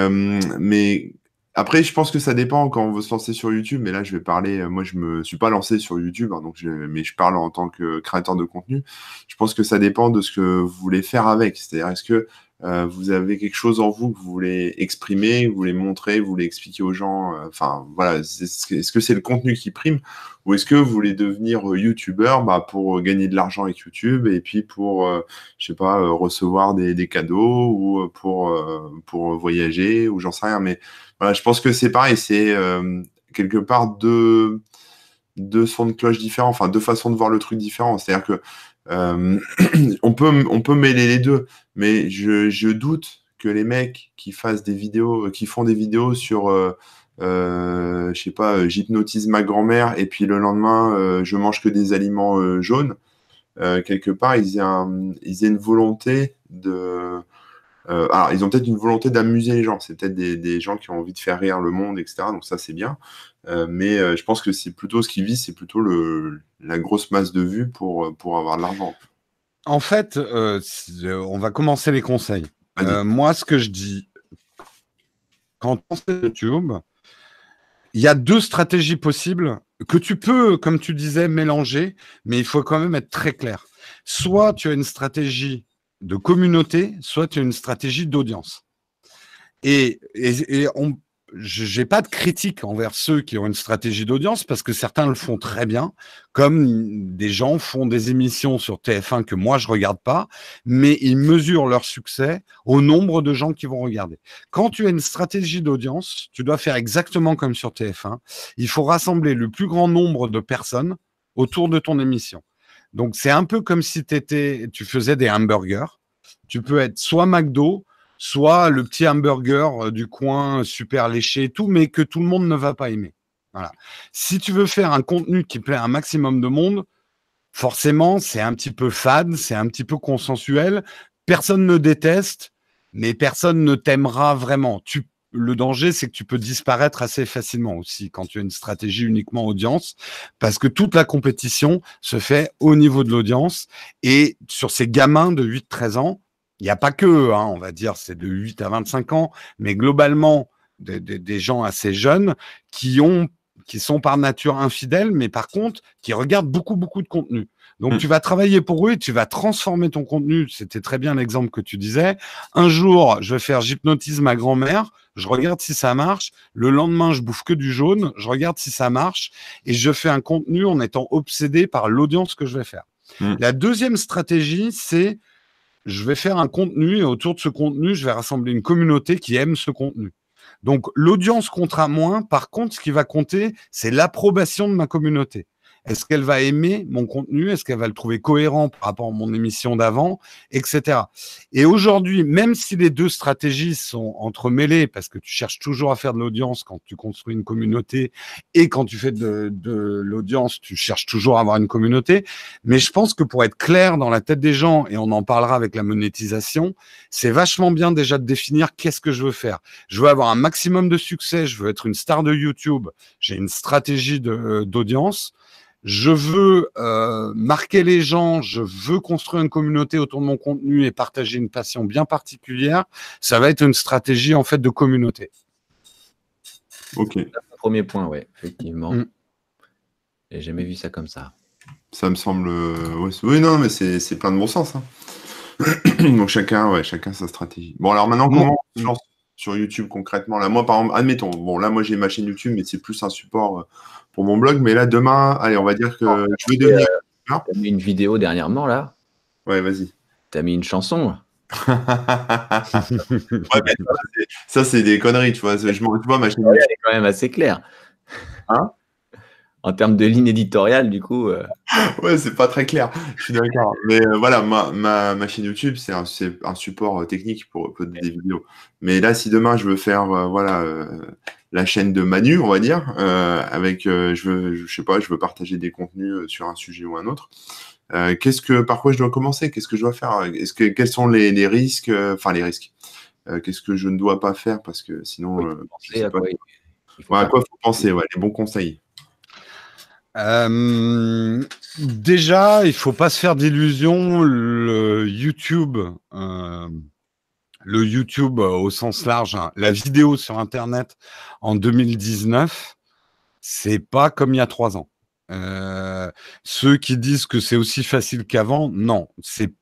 mais après, je pense que ça dépend quand on veut se lancer sur YouTube. Mais là, je vais parler. Moi, je me suis pas lancé sur YouTube, hein, donc mais je parle en tant que créateur de contenu. Je pense que ça dépend de ce que vous voulez faire avec. C'est-à-dire, est-ce que euh, vous avez quelque chose en vous que vous voulez exprimer, vous voulez montrer, vous voulez expliquer aux gens. Euh, enfin, voilà, est-ce que c'est le contenu qui prime ou est-ce que vous voulez devenir euh, YouTuber, bah, pour gagner de l'argent avec YouTube et puis pour, je sais pas, recevoir des, cadeaux ou pour, pour voyager ou j'en sais rien. Mais voilà, je pense que c'est pareil, c'est quelque part deux, deux sons de cloche différents, enfin deux façons de voir le truc différent. C'est-à-dire que euh, on, peut, on peut mêler les deux, mais je, doute que les mecs qui fassent des vidéos, euh, qui font des vidéos sur, euh, je sais pas, j'hypnotise ma grand-mère et puis le lendemain, je mange que des aliments jaunes, quelque part, ils ils aient une volonté de, euh, ils ont peut-être une volonté d'amuser les gens. C'est peut-être des, gens qui ont envie de faire rire le monde, etc. Donc ça, c'est bien. Euh, mais euh, je pense que c'est plutôt ce qu'ils visent, c'est plutôt la grosse masse de vues pour, avoir de l'argent. En fait, on va commencer les conseils. moi, ce que je dis, quand on à YouTube, il y a deux stratégies possibles que tu peux, comme tu disais, mélanger, mais il faut quand même être très clair. Soit tu as une stratégie de communauté, soit une stratégie d'audience. Et, et, n'ai on, j'ai pas de critique envers ceux qui ont une stratégie d'audience parce que certains le font très bien, comme des gens font des émissions sur TF1 que moi je regarde pas, mais ils mesurent leur succès au nombre de gens qui vont regarder. Quand tu as une stratégie d'audience, tu dois faire exactement comme sur TF1. Il faut rassembler le plus grand nombre de personnes autour de ton émission. Donc, c'est un peu comme si étais, tu faisais des hamburgers. Tu peux être soit McDo, soit le petit hamburger euh, du coin super léché et tout, mais que tout le monde ne va pas aimer. Voilà. Si tu veux faire un contenu qui plaît à un maximum de monde, forcément, c'est un petit peu fade, c'est un petit peu consensuel. Personne ne déteste, mais personne ne t'aimera vraiment. Tu le danger, c'est que tu peux disparaître assez facilement aussi quand tu as une stratégie uniquement audience, parce que toute la compétition se fait au niveau de l'audience. Et sur ces gamins de 8-13 ans, il n'y a pas que, hein, on va dire, c'est de 8 à 25 ans, mais globalement, des, des gens assez jeunes qui ont qui sont par nature infidèles, mais par contre, qui regardent beaucoup, beaucoup de contenu. Donc, hmm. tu vas travailler pour eux, et tu vas transformer ton contenu. C'était très bien l'exemple que tu disais. Un jour, je vais faire j'hypnotise ma grand-mère, je regarde si ça marche. Le lendemain, je bouffe que du jaune, je regarde si ça marche. Et je fais un contenu en étant obsédé par l'audience que je vais faire. Hmm. La deuxième stratégie, c'est je vais faire un contenu et autour de ce contenu, je vais rassembler une communauté qui aime ce contenu. Donc l'audience comptera moins. Par contre, ce qui va compter, c'est l'approbation de ma communauté. Est-ce qu'elle va aimer mon contenu Est-ce qu'elle va le trouver cohérent par rapport à mon émission d'avant, etc. Et aujourd'hui, même si les deux stratégies sont entremêlées, parce que tu cherches toujours à faire de l'audience quand tu construis une communauté, et quand tu fais de, de l'audience, tu cherches toujours à avoir une communauté, mais je pense que pour être clair dans la tête des gens, et on en parlera avec la monétisation, c'est vachement bien déjà de définir qu'est-ce que je veux faire. Je veux avoir un maximum de succès, je veux être une star de YouTube, j'ai une stratégie euh, d'audience je veux euh, marquer les gens, je veux construire une communauté autour de mon contenu et partager une passion bien particulière, ça va être une stratégie en fait de communauté. Ok. Premier point, oui, effectivement. et mm. J'ai jamais vu ça comme ça. Ça me semble. Euh, oui, non, mais c'est plein de bon sens. Hein. Donc chacun, chacun sa stratégie. Bon, alors maintenant, comment on lance sur YouTube concrètement Là, moi, par exemple, admettons, bon, là, moi, j'ai ma chaîne YouTube, mais c'est plus un support. Euh, pour mon blog. Mais là, demain, allez, on va dire que je vais devenir. Euh, tu as mis une vidéo dernièrement, là Ouais, vas-y. Tu as mis une chanson ouais, mais ça, c'est des conneries, tu vois. Je, tu vois ma chaîne... est quand même assez claire. Hein en termes de ligne éditoriale, du coup. Euh. Ouais, c'est pas très clair. Je suis d'accord. Mais euh, voilà, ma, chaîne YouTube, c'est un, support euh, technique pour des vidéos. Mais là, si demain je veux faire, voilà, la chaîne de Manu, on va dire, avec, je veux, je sais pas, je veux partager des contenus sur un sujet ou un autre. qu'est-ce que, par quoi je dois commencer Qu'est-ce que je dois faire Est-ce que quels sont les, risques Enfin, les risques. qu'est-ce que je ne dois pas faire parce que sinon, à, Quoi, il... à quoi faut penser ouais, Les bons conseils. Euh, déjà, il faut pas se faire d'illusions. Le YouTube, euh, le YouTube au sens large, hein, la vidéo sur Internet en 2019, c'est pas comme il y a trois ans. Euh, ceux qui disent que c'est aussi facile qu'avant, non, c'est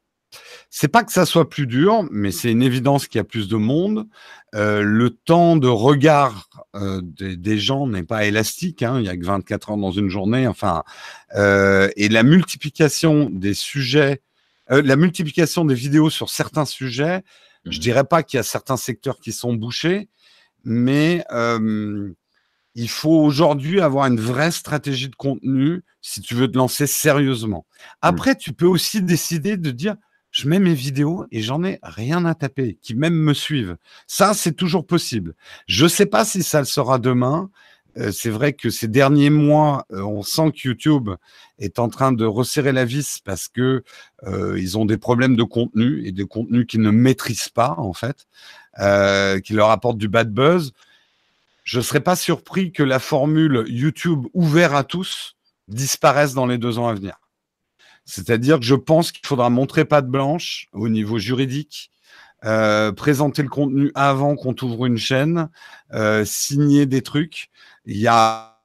c'est pas que ça soit plus dur, mais c'est une évidence qu'il y a plus de monde. Euh, le temps de regard euh, des, gens n'est pas élastique. Hein. il n'y a que 24 heures dans une journée. Enfin, euh, et la multiplication des sujets, la multiplication des vidéos sur certains sujets, je mmh dirais pas qu'il y a certains secteurs qui sont bouchés, mais il faut aujourd'hui avoir une vraie stratégie de contenu si tu veux te lancer sérieusement. Mmh. Après, tu peux aussi décider de dire je mets mes vidéos et j'en ai rien à taper, qui même me suivent. Ça, c'est toujours possible. Je ne sais pas si ça le sera demain. Euh, c'est vrai que ces derniers mois, euh, on sent que YouTube est en train de resserrer la vis parce que euh, ils ont des problèmes de contenu et des contenus qu'ils ne maîtrisent pas en fait, qui leur apportent du bad buzz. Je ne serais pas surpris que la formule YouTube ouvert à tous disparaisse dans les deux ans à venir. C'est-à-dire que je pense qu'il faudra montrer de blanche au niveau juridique, euh, présenter le contenu avant qu'on t'ouvre une chaîne, euh, signer des trucs. Il y a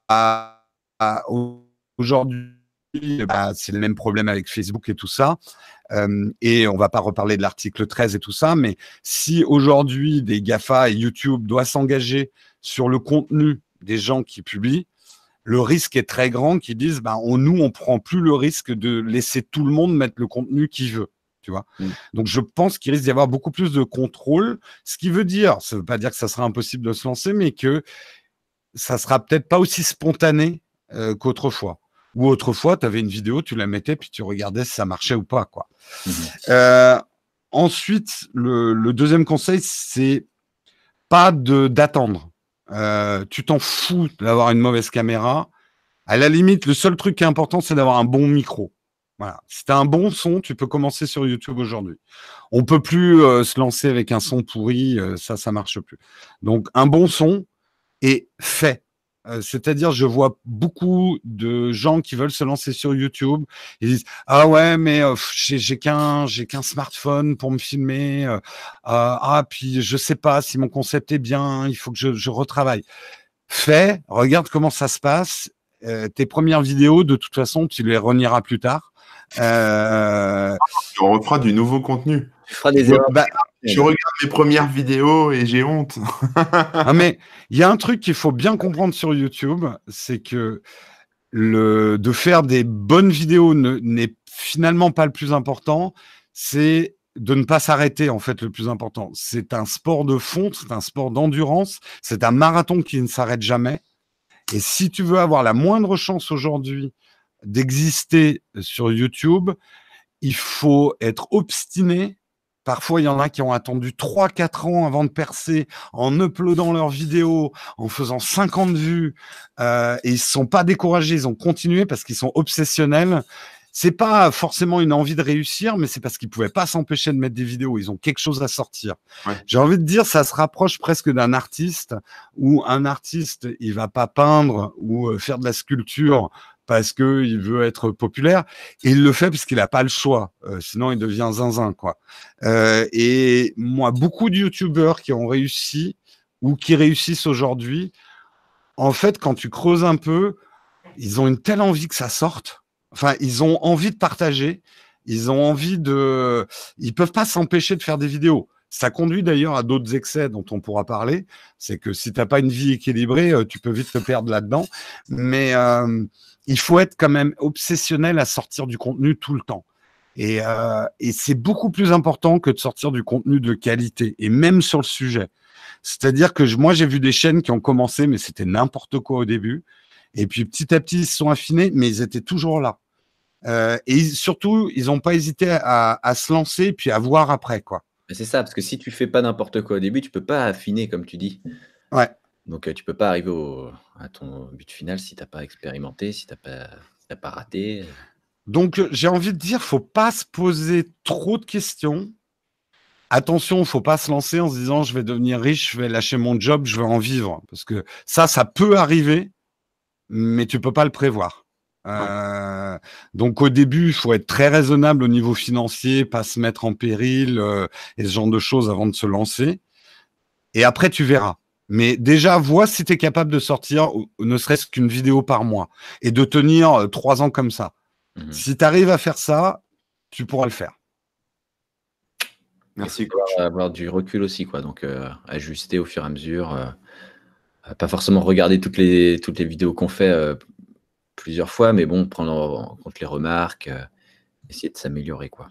euh, aujourd'hui, bah, c'est le même problème avec Facebook et tout ça. et on ne va pas reparler de l'article 13 et tout ça, mais si aujourd'hui des GAFA et YouTube doivent s'engager sur le contenu des gens qui publient, le risque est très grand qu'ils disent, ben, on, nous, on prend plus le risque de laisser tout le monde mettre le contenu qu'il veut. Tu vois mm. Donc, je pense qu'il risque d'y avoir beaucoup plus de contrôle. Ce qui veut dire, ça ne veut pas dire que ça sera impossible de se lancer, mais que ça sera peut-être pas aussi spontané euh, qu'autrefois. Ou autrefois, tu avais une vidéo, tu la mettais, puis tu regardais si ça marchait ou pas. Quoi. Mm-hmm. Euh, ensuite, le, le, deuxième conseil, c'est pas d'attendre. Euh, tu t'en fous d'avoir une mauvaise caméra. À la limite, le seul truc qui est important, c'est d'avoir un bon micro. Voilà. Si tu as un bon son, tu peux commencer sur YouTube aujourd'hui. On peut plus euh, se lancer avec un son pourri, euh, ça, ça marche plus. Donc, un bon son est fait. Euh, c'est-à-dire, je vois beaucoup de gens qui veulent se lancer sur YouTube. Ils disent Ah ouais, mais euh, j'ai qu'un smartphone pour me filmer. Euh, ah, puis je sais pas si mon concept est bien, il faut que je, retravaille. Fais, regarde comment ça se passe. tes premières vidéos, de toute façon, tu les renieras plus tard. on reprends du nouveau contenu je regarde mes premières vidéos et j'ai honte. Ah, mais il y a un truc qu'il faut bien comprendre sur YouTube, c'est que le, de faire des bonnes vidéos n'est finalement pas le plus important. C'est de ne pas s'arrêter, en fait, le plus important. C'est un sport de fond, c'est un sport d'endurance, c'est un marathon qui ne s'arrête jamais. Et si tu veux avoir la moindre chance aujourd'hui d'exister sur YouTube, il faut être obstiné Parfois, il y en a qui ont attendu 3-4 ans avant de percer en uploadant leurs vidéos, en faisant 50 vues, euh, et ils ne sont pas découragés, ils ont continué parce qu'ils sont obsessionnels. C'est pas forcément une envie de réussir, mais c'est parce qu'ils pouvaient pas s'empêcher de mettre des vidéos. Ils ont quelque chose à sortir. J'ai envie de dire, ça se rapproche presque d'un artiste où un artiste, il va pas peindre ou euh, faire de la sculpture parce que il veut être populaire et il le fait parce qu'il n'a pas le choix. Euh, sinon, il devient zinzin quoi. Euh, et moi, beaucoup de youtubeurs qui ont réussi ou qui réussissent aujourd'hui, en fait, quand tu creuses un peu, ils ont une telle envie que ça sorte. Enfin, ils ont envie de partager. Ils ont envie de. Ils peuvent pas s'empêcher de faire des vidéos. Ça conduit d'ailleurs à d'autres excès dont on pourra parler. C'est que si tu t'as pas une vie équilibrée, euh, tu peux vite te perdre là-dedans. Mais il faut être quand même obsessionnel à sortir du contenu tout le temps. Euh, et, c'est beaucoup plus important que de sortir du contenu de qualité, et même sur le sujet. C'est-à-dire que moi, j'ai vu des chaînes qui ont commencé, mais c'était n'importe quoi au début. Et puis petit à petit, ils se sont affinés, mais ils étaient toujours là. Euh, et surtout, ils n'ont pas hésité à, se lancer, puis à voir après. quoi. C'est ça, parce que si tu fais pas n'importe quoi au début, tu peux pas affiner, comme tu dis. Ouais. Donc, euh, tu peux pas arriver au, à ton but final si tu n'as pas expérimenté, si tu n'as pas, pas, raté. Euh. Donc, euh, j'ai envie de dire, faut pas se poser trop de questions. Attention, faut pas se lancer en se disant je vais devenir riche, je vais lâcher mon job, je vais en vivre. Parce que ça, ça peut arriver, mais tu peux pas le prévoir. Euh, donc au début, il faut être très raisonnable au niveau financier, pas se mettre en péril et ce genre de choses avant de se lancer. Et après, tu verras. Mais déjà, vois si tu es capable de sortir ne serait-ce qu'une vidéo par mois et de tenir euh, trois ans comme ça. Mhm. Si tu arrives à faire ça, tu pourras le faire. Merci. avoir du recul aussi, quoi. Donc, euh, ajuster au fur et à mesure. Euh, pas forcément regarder toutes les, toutes les vidéos qu'on fait plusieurs fois, mais bon, prendre en compte les remarques, essayer de s'améliorer, quoi.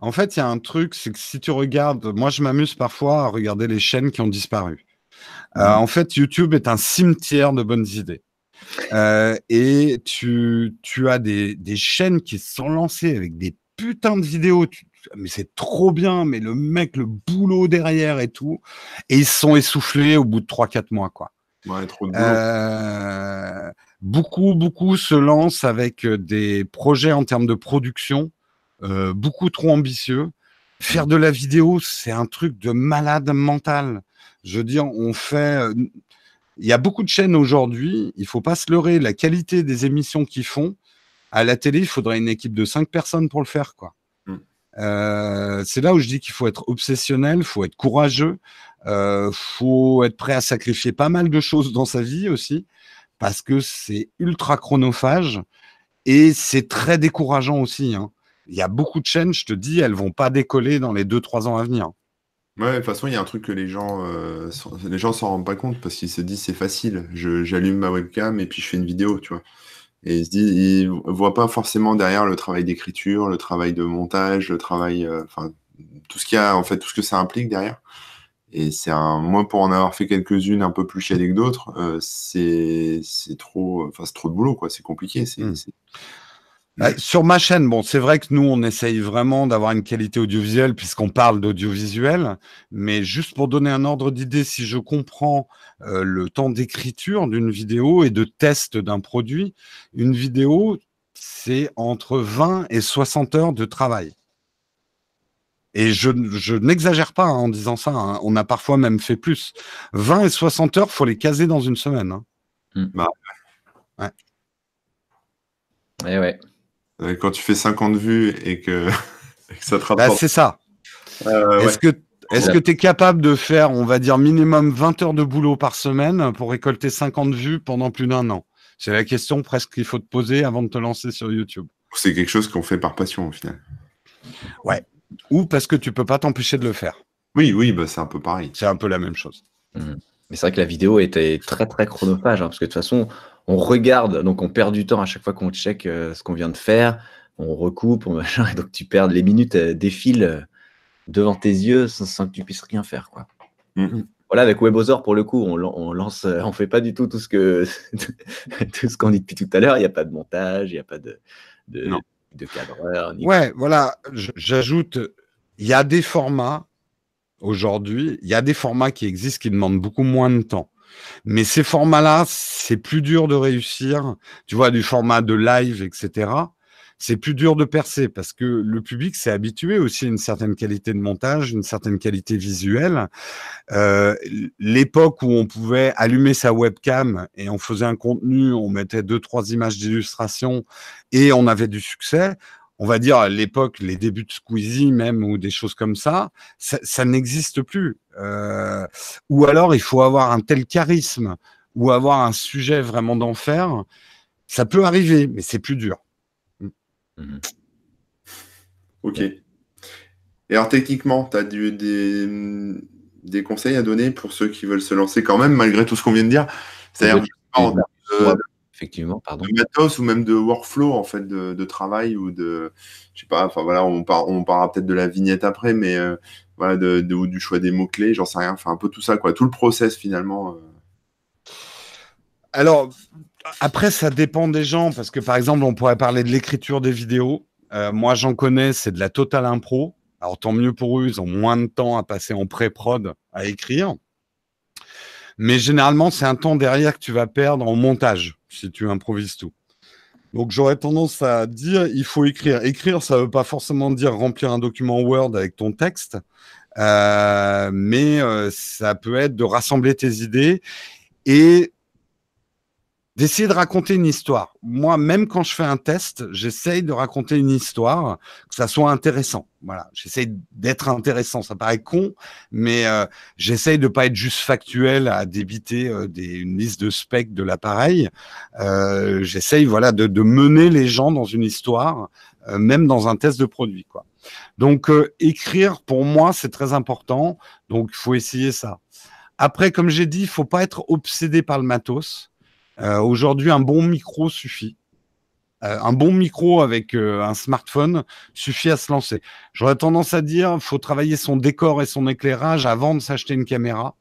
En fait, il y a un truc, c'est que si tu regardes, moi je m'amuse parfois à regarder les chaînes qui ont disparu. Euh, en fait, YouTube est un cimetière de bonnes idées. Euh, et tu, as des, chaînes qui sont lancées avec des putains de vidéos. Ah, mais c'est trop bien, mais le mec, le boulot derrière et tout. Et ils sont essoufflés au bout de 3-4 mois, quoi. Euh, beaucoup, beaucoup se lancent avec des projets en termes de production beaucoup trop ambitieux. Faire de la vidéo, c'est un truc de malade mental. Je dis, on fait. Euh, il y a beaucoup de chaînes aujourd'hui, il ne faut pas se leurrer. La qualité des émissions qu'ils font, à la télé, il faudrait une équipe de 5 personnes pour le faire. quoi. Mm. Euh, c'est là où je dis qu'il faut être obsessionnel, il faut être courageux, il euh, faut être prêt à sacrifier pas mal de choses dans sa vie aussi, parce que c'est ultra chronophage et c'est très décourageant aussi. Hein. Il y a beaucoup de chaînes, je te dis, elles vont pas décoller dans les 2-3 ans à venir. Ouais, de toute façon, il y a un truc que les gens, ne euh, s'en- les gens s'en rendent pas compte parce qu'ils se disent c'est facile. j'allume ma webcam et puis je fais une vidéo, tu vois. Et ils se disent, ils voient pas forcément derrière le travail d'écriture, le travail de montage, le travail, euh, enfin tout ce qu'il y a en fait, tout ce que ça implique derrière. Et c'est un, moi pour en avoir fait quelques-unes un peu plus chiadées que d'autres, euh, c'est trop, enfin c'est trop de boulot quoi. C'est compliqué. Mmh sur ma chaîne, bon, c'est vrai que nous, on essaye vraiment d'avoir une qualité audiovisuelle puisqu'on parle d'audiovisuel, mais juste pour donner un ordre d'idée, si je comprends euh, le temps d'écriture d'une vidéo et de test d'un produit, une vidéo, c'est entre 20 et 60 heures de travail. Et je, n'exagère pas hein, en disant ça, hein, on a parfois même fait plus. 20 et 60 heures, faut les caser dans une semaine. Et hein. hmm. bah, ouais. Eh euh, quand tu fais 50 vues et que, ça te bah, rapporte. c'est ça. Euh, est-ce que est-ce que tu es capable de faire, on va dire, minimum 20 heures de boulot par semaine pour récolter 50 vues pendant plus d'un an C'est la question presque qu'il faut te poser avant de te lancer sur YouTube. C'est quelque chose qu'on fait par passion au final. Ouais. Ou parce que tu peux pas t'empêcher de le faire. Oui, oui, bah, c'est un peu pareil. C'est un peu la même chose. Mmh. Mais c'est vrai que la vidéo était très très chronophage, hein, parce que de toute façon, on regarde, donc on perd du temps à chaque fois qu'on check euh, ce qu'on vient de faire, on recoupe, on machin, et donc tu perds les minutes euh, défilent euh, devant tes yeux sans, que tu puisses rien faire, quoi. Mm. Voilà, avec WebOzor, pour le coup, on, on lance, on fait pas du tout tout ce que tout ce qu'on dit depuis tout à l'heure. Il n'y a pas de montage, il n'y a pas de, cadreur. ouais, voilà. J'ajoute, il y a des formats aujourd'hui, il y a des formats qui existent qui demandent beaucoup moins de temps. Mais ces formats-là, c'est plus dur de réussir. Tu vois, du format de live, etc. C'est plus dur de percer parce que le public s'est habitué aussi à une certaine qualité de montage, une certaine qualité visuelle. Euh, l'époque où on pouvait allumer sa webcam et on faisait un contenu, on mettait deux, trois images d'illustration et on avait du succès on va dire, à l'époque, les débuts de Squeezie même, ou des choses comme ça, ça, n'existe plus. Euh, ou alors, il faut avoir un tel charisme, ou avoir un sujet vraiment d'enfer. Ça peut arriver, mais c'est plus dur. Mmh. Mmh. Ok. Et alors, techniquement, tu as des, conseils à donner pour ceux qui veulent se lancer quand même, malgré tout ce qu'on vient de dire C'est-à-dire, effectivement, pardon. De matos ou même de workflow en fait de, travail ou de, je sais pas, enfin voilà, on, on parlera peut-être de la vignette après, mais euh, voilà, du choix des mots clés, j'en sais rien, enfin un peu tout ça quoi, tout le process finalement. Euh. Alors après ça dépend des gens parce que par exemple on pourrait parler de l'écriture des vidéos. Euh, moi j'en connais, c'est de la totale impro. Alors tant mieux pour eux, ils ont moins de temps à passer en pré-prod à écrire. Mais généralement, c'est un temps derrière que tu vas perdre en montage si tu improvises tout. Donc j'aurais tendance à dire, il faut écrire. Écrire, ça ne veut pas forcément dire remplir un document Word avec ton texte, euh, mais euh, ça peut être de rassembler tes idées et d'essayer de raconter une histoire. Moi, même quand je fais un test, j'essaye de raconter une histoire, que ça soit intéressant. Voilà, j'essaye d'être intéressant. Ça paraît con, mais euh, j'essaye de pas être juste factuel à débiter euh, des, une liste de specs de l'appareil. Euh, j'essaye voilà de, mener les gens dans une histoire, même dans un test de produit. Quoi. Donc écrire pour moi c'est très important. Donc il faut essayer ça. Après, comme j'ai dit, il faut pas être obsédé par le matos euh, aujourd'hui, un bon micro suffit. Euh, un bon micro avec euh, un smartphone suffit à se lancer. J'aurais tendance à dire, faut travailler son décor et son éclairage avant de s'acheter une caméra.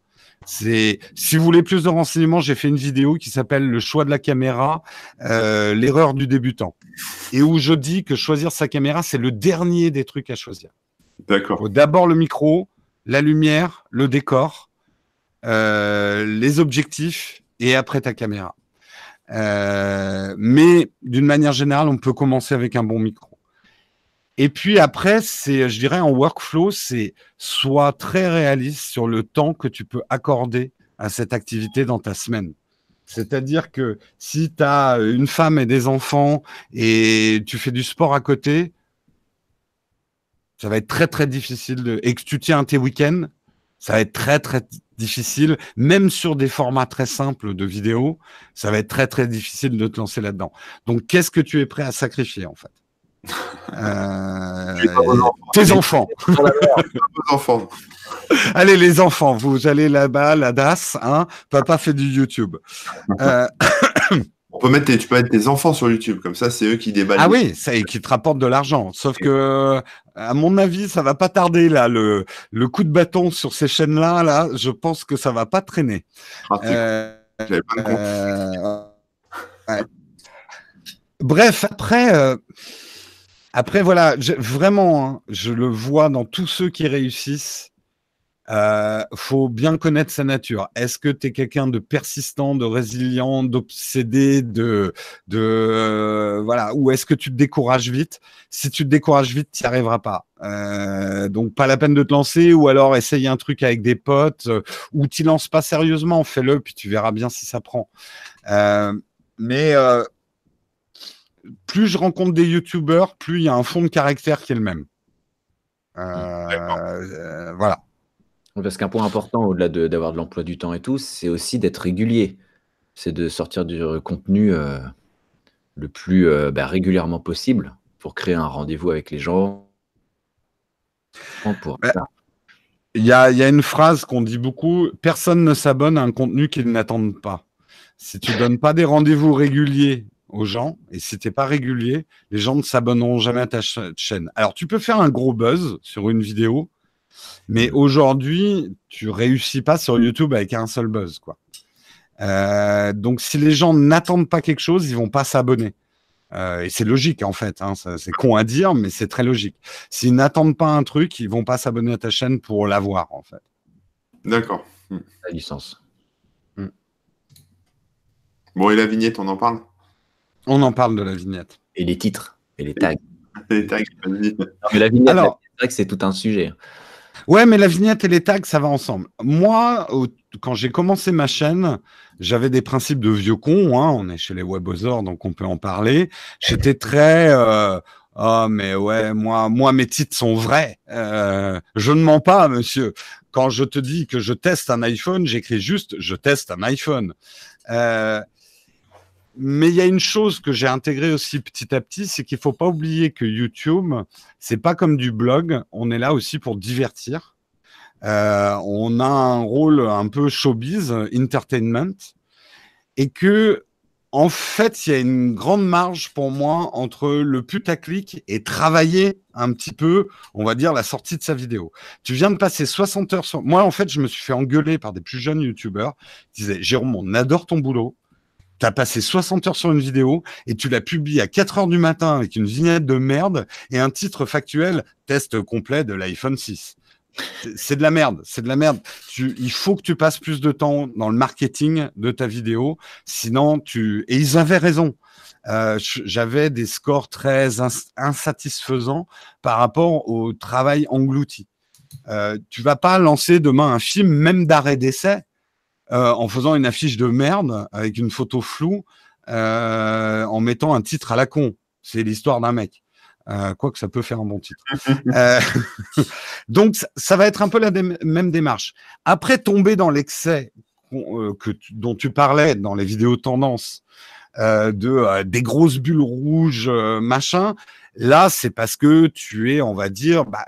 C'est, si vous voulez plus de renseignements, j'ai fait une vidéo qui s'appelle Le choix de la caméra, l'erreur du débutant, et où je dis que choisir sa caméra, c'est le dernier des trucs à choisir. D'accord. D'abord le micro, la lumière, le décor, les objectifs, et après ta caméra. Euh, mais d'une manière générale, on peut commencer avec un bon micro. Et puis après, c'est, je dirais, en workflow, c'est soit très réaliste sur le temps que tu peux accorder à cette activité dans ta semaine. C'est-à-dire que si tu as une femme et des enfants et tu fais du sport à côté, ça va être très très difficile de... et que tu tiens tes week-ends, ça va être très très difficile, même sur des formats très simples de vidéos, ça va être très très difficile de te lancer là-dedans. Donc qu'est-ce que tu es prêt à sacrifier en fait euh, Tes enfants. allez les enfants, vous allez là-bas, la DAS, hein Papa fait du YouTube. Euh, On peut mettre tu peux mettre tes enfants sur YouTube, comme ça c'est eux qui déballent. Ah oui, ça, et qui te rapportent de l'argent. Sauf que à mon avis, ça va pas tarder là. Le, coup de bâton sur ces chaînes-là, là, je pense que ça va pas traîner. Ah, euh, euh, Bref, après, euh, après voilà, vraiment, hein, je le vois dans tous ceux qui réussissent euh, faut bien connaître sa nature. Est-ce que tu es quelqu'un de persistant, de résilient, d'obsédé, de, euh, voilà, ou est-ce que tu te décourages vite Si tu te décourages vite, tu n'y arriveras pas. Euh, donc pas la peine de te lancer, ou alors essaye un truc avec des potes, euh, ou t'y lances pas sérieusement, fais-le, puis tu verras bien si ça prend. mais plus je rencontre des youtubeurs, plus il y a un fond de caractère qui est le même. voilà. Parce qu'un point important, au-delà d'avoir de, l'emploi du temps et tout, c'est aussi d'être régulier. C'est de sortir du contenu euh, le plus euh, bah, régulièrement possible pour créer un rendez-vous avec les gens. Il y a, une phrase qu'on dit beaucoup, personne ne s'abonne à un contenu qu'ils n'attendent pas. Si tu donnes pas des rendez-vous réguliers aux gens, et si n'es pas régulier, les gens ne s'abonneront jamais à ta chaîne. Alors tu peux faire un gros buzz sur une vidéo, mais mm. aujourd'hui, tu réussis pas sur mm. YouTube avec un seul buzz, quoi. Euh, donc, si les gens n'attendent pas quelque chose, ils vont pas s'abonner. Euh, et c'est logique en fait, hein, c'est con à dire, mais c'est très logique. S'ils n'attendent pas un truc, ils vont pas s'abonner à ta chaîne pour l'avoir en fait. D'accord. Ça a du sens. Bon, et la vignette, on en parle On en parle de la vignette. Et les titres, et les tags. les tags, mais la vignette, Alors, c'est tout un sujet. Ouais, mais la vignette et les tags, ça va ensemble. Moi, quand j'ai commencé ma chaîne, j'avais des principes de vieux con. Hein. on est chez les webosaures, donc on peut en parler. J'étais très. Euh, oh, mais ouais, moi, moi, mes titres sont vrais. Euh, je ne mens pas, monsieur. Quand je te dis que je teste un iPhone, j'écris juste je teste un iPhone. Euh, mais il y a une chose que j'ai intégrée aussi petit à petit, c'est qu'il faut pas oublier que YouTube, c'est pas comme du blog. On est là aussi pour divertir. Euh, on a un rôle un peu showbiz, entertainment, et que en fait, il y a une grande marge pour moi entre le putaclic et travailler un petit peu, on va dire, la sortie de sa vidéo. Tu viens de passer 60 heures sur... Moi, en fait, je me suis fait engueuler par des plus jeunes youtubeurs qui disaient, Jérôme, on adore ton boulot, tu as passé 60 heures sur une vidéo et tu la publies à 4 heures du matin avec une vignette de merde et un titre factuel test complet de l'iPhone 6. C'est de la merde, c'est de la merde. il faut que tu passes plus de temps dans le marketing de ta vidéo, sinon tu. Et ils avaient raison. Euh, j'avais des scores très insatisfaisants par rapport au travail englouti. Euh, tu vas pas lancer demain un film, même d'arrêt d'essai, euh, en faisant une affiche de merde avec une photo floue, euh, en mettant un titre à la con. C'est l'histoire d'un mec. Euh, que ça peut faire un bon titre. Euh, donc ça, va être un peu la même démarche. Après tomber dans l'excès dont tu parlais dans les vidéos tendances, de des grosses bulles rouges, machin. Là, c'est parce que tu es, on va dire, bah,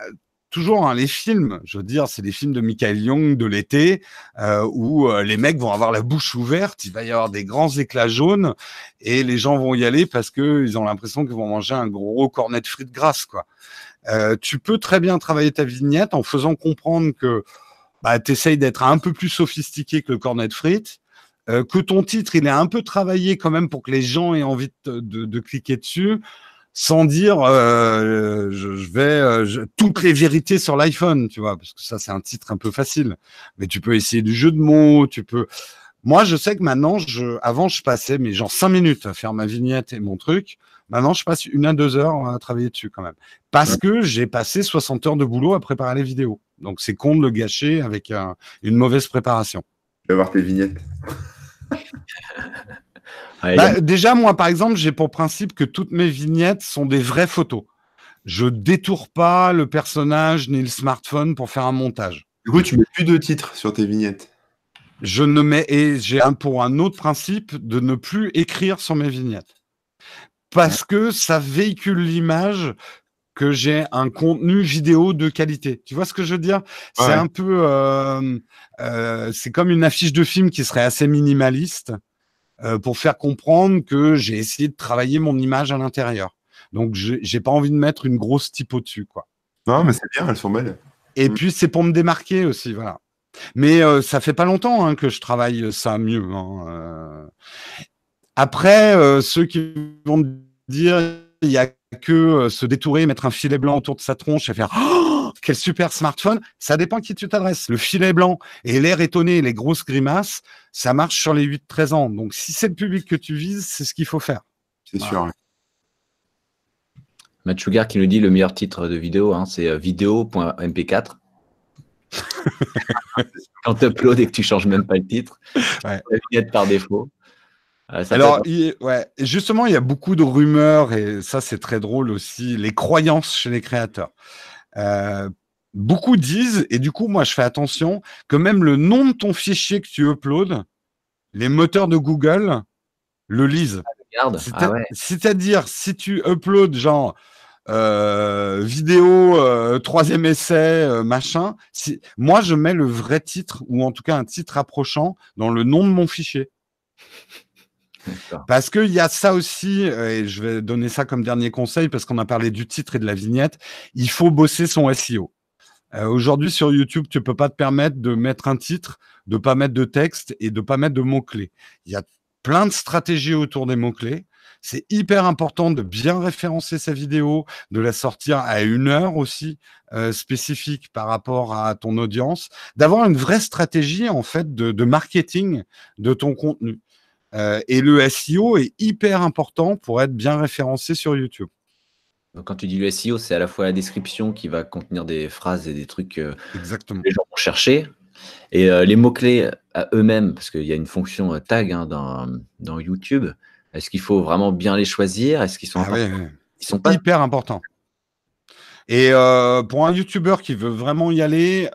toujours hein, les films. Je veux dire, c'est les films de Michael Young de l'été euh, où euh, les mecs vont avoir la bouche ouverte, il va y avoir des grands éclats jaunes et les gens vont y aller parce que ils ont l'impression qu'ils vont manger un gros cornet de frites grasse. quoi. Euh, tu peux très bien travailler ta vignette en faisant comprendre que bah, tu essayes d'être un peu plus sophistiqué que le cornet de frites, que ton titre il est un peu travaillé quand même pour que les gens aient envie de cliquer dessus sans dire euh, je, vais euh, toutes les vérités sur l'iPhone, tu vois, parce que ça c'est un titre un peu facile. Mais tu peux essayer du jeu de mots, tu peux. Moi, je sais que maintenant, je, avant, je passais mais genre cinq minutes à faire ma vignette et mon truc. Maintenant, je passe une à deux heures à travailler dessus quand même, parce que j'ai passé 60 heures de boulot à préparer les vidéos. Donc c'est con de le gâcher avec euh, une mauvaise préparation. Je vais voir tes vignettes. Bah, déjà, moi, par exemple, j'ai pour principe que toutes mes vignettes sont des vraies photos. Je détourne pas le personnage ni le smartphone pour faire un montage. Du coup, tu mets plus de titres sur tes vignettes. Je ne mets et j'ai un pour un autre principe de ne plus écrire sur mes vignettes parce que ça véhicule l'image que j'ai un contenu vidéo de qualité. Tu vois ce que je veux dire C'est un peu, euh, euh, c'est comme une affiche de film qui serait assez minimaliste. Euh, pour faire comprendre que j'ai essayé de travailler mon image à l'intérieur. Donc, je j'ai pas envie de mettre une grosse typo dessus, quoi. Non, mais c'est bien, elles sont belles. Et mm. puis, c'est pour me démarquer aussi, voilà. Mais euh, ça fait pas longtemps hein, que je travaille ça mieux. Hein, euh. Après, ceux qui vont dire, il y a que se détourer, mettre un filet blanc autour de sa tronche et faire. Oh quel super smartphone. Ça dépend qui tu t'adresses. Le filet blanc et l'air étonné, les grosses grimaces, ça marche sur les 8-13 ans. Donc, si c'est le public que tu vises, c'est ce qu'il faut faire. C'est sûr. Matt Sugar qui nous dit le meilleur titre de vidéo, hein, c'est euh, vidéo.mp4. Quand tu uploads et que tu changes même pas le titre, ouais. par défaut. Euh, Alors, justement, il y a beaucoup de rumeurs et ça, c'est très drôle aussi, les croyances chez les créateurs. Euh, beaucoup disent, et du coup, moi, je fais attention, que même le nom de ton fichier que tu uploades, les moteurs de Google le lisent. Ah, ah c'est-à-dire, si tu uploads genre euh, vidéo, euh, troisième essai, machin, si... moi je mets le vrai titre ou en tout cas un titre approchant dans le nom de mon fichier. Parce qu'il y a ça aussi, euh, et je vais donner ça comme dernier conseil, parce qu'on a parlé du titre et de la vignette, il faut bosser son SEO. Euh, aujourd'hui sur YouTube, tu ne peux pas te permettre de mettre un titre, de ne pas mettre de texte et de ne pas mettre de mots-clés. Il y a plein de stratégies autour des mots-clés. C'est hyper important de bien référencer sa vidéo, de la sortir à une heure aussi euh, spécifique par rapport à ton audience, d'avoir une vraie stratégie en fait de marketing de ton contenu. Euh, et le SEO est hyper important pour être bien référencé sur YouTube. Donc, quand tu dis le SEO, c'est à la fois la description qui va contenir des phrases et des trucs euh, que les gens vont chercher. Et euh, les mots-clés à eux-mêmes, parce qu'il y a une fonction tag hein, dans, YouTube, est-ce qu'il faut vraiment bien les choisir Est-ce qu'ils sont, ah Ils sont hyper importants et pour un YouTuber qui veut vraiment y aller,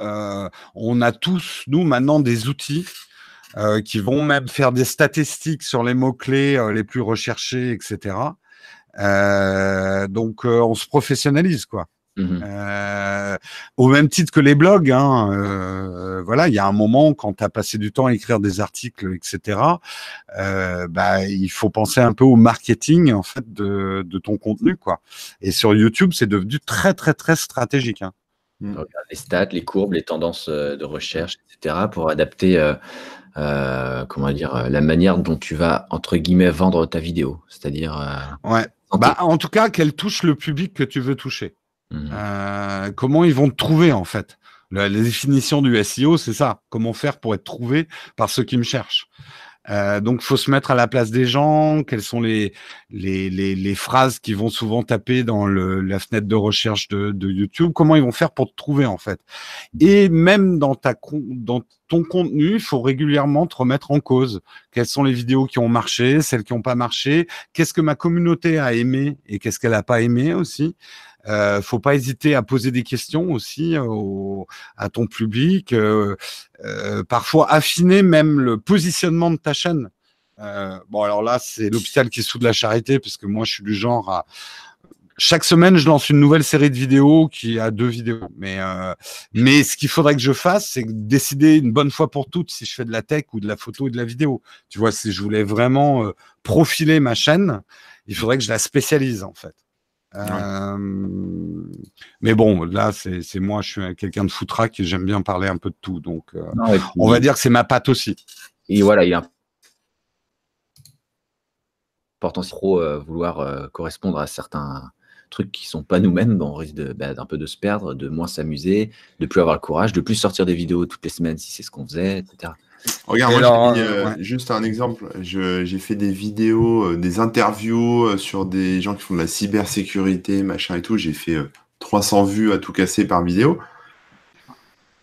on a tous, nous, maintenant, des outils euh, qui vont même faire des statistiques sur les mots-clés euh, les plus recherchés, etc. Euh, donc, on se professionnalise, quoi. Mmh au même titre que les blogs, hein, voilà, il y a un moment quand tu as passé du temps à écrire des articles, etc. bah, il faut penser un peu au marketing en fait de, ton contenu, quoi. Et sur YouTube, c'est devenu très très très stratégique. Hein. les stats, les courbes, les tendances de recherche, etc. pour adapter euh, comment dire, euh, la manière dont tu vas, entre guillemets, vendre ta vidéo. C'est-à-dire. Euh, ouais. Bah, en tout cas, qu'elle touche le public que tu veux toucher. Mmh. comment ils vont te trouver, en fait la, définition du SEO, c'est ça. Comment faire pour être trouvé par ceux qui me cherchent euh, donc, faut se mettre à la place des gens. Quelles sont les, les, les, phrases qui vont souvent taper dans la fenêtre de recherche de, YouTube Comment ils vont faire pour te trouver en fait Et même dans ta dans ton contenu, il faut régulièrement te remettre en cause. Quelles sont les vidéos qui ont marché, celles qui n'ont pas marché Qu'est-ce que ma communauté a aimé et qu'est-ce qu'elle n'a pas aimé aussi euh, faut pas hésiter à poser des questions aussi euh, à ton public, euh, euh, parfois affiner même le positionnement de ta chaîne. bon, alors là, c'est l'hôpital qui est sous de la charité, parce moi, je suis du genre à, chaque semaine, je lance une nouvelle série de vidéos qui a deux vidéos. Mais, mais ce qu'il faudrait que je fasse, c'est décider une bonne fois pour toutes si je fais de la tech ou de la photo ou de la vidéo. Tu vois, si je voulais vraiment profiler ma chaîne, il faudrait que je la spécialise en fait. Euh, mais bon, là, c'est moi, je suis quelqu'un de foutraque et j'aime bien parler un peu de tout. Donc, euh, on va dire que c'est ma patte aussi. Et voilà, il a important trop euh, vouloir correspondre à certains trucs qui sont pas nous-mêmes, on risque bah, d'un peu de se perdre, de moins s'amuser, de plus avoir le courage, de plus sortir des vidéos toutes les semaines si c'est ce qu'on faisait, etc. Regarde, moi, mis, euh, euh, juste un exemple. J'ai fait des vidéos, euh, des interviews sur des gens qui font de la cybersécurité, machin et tout. J'ai fait 300 vues à tout casser par vidéo.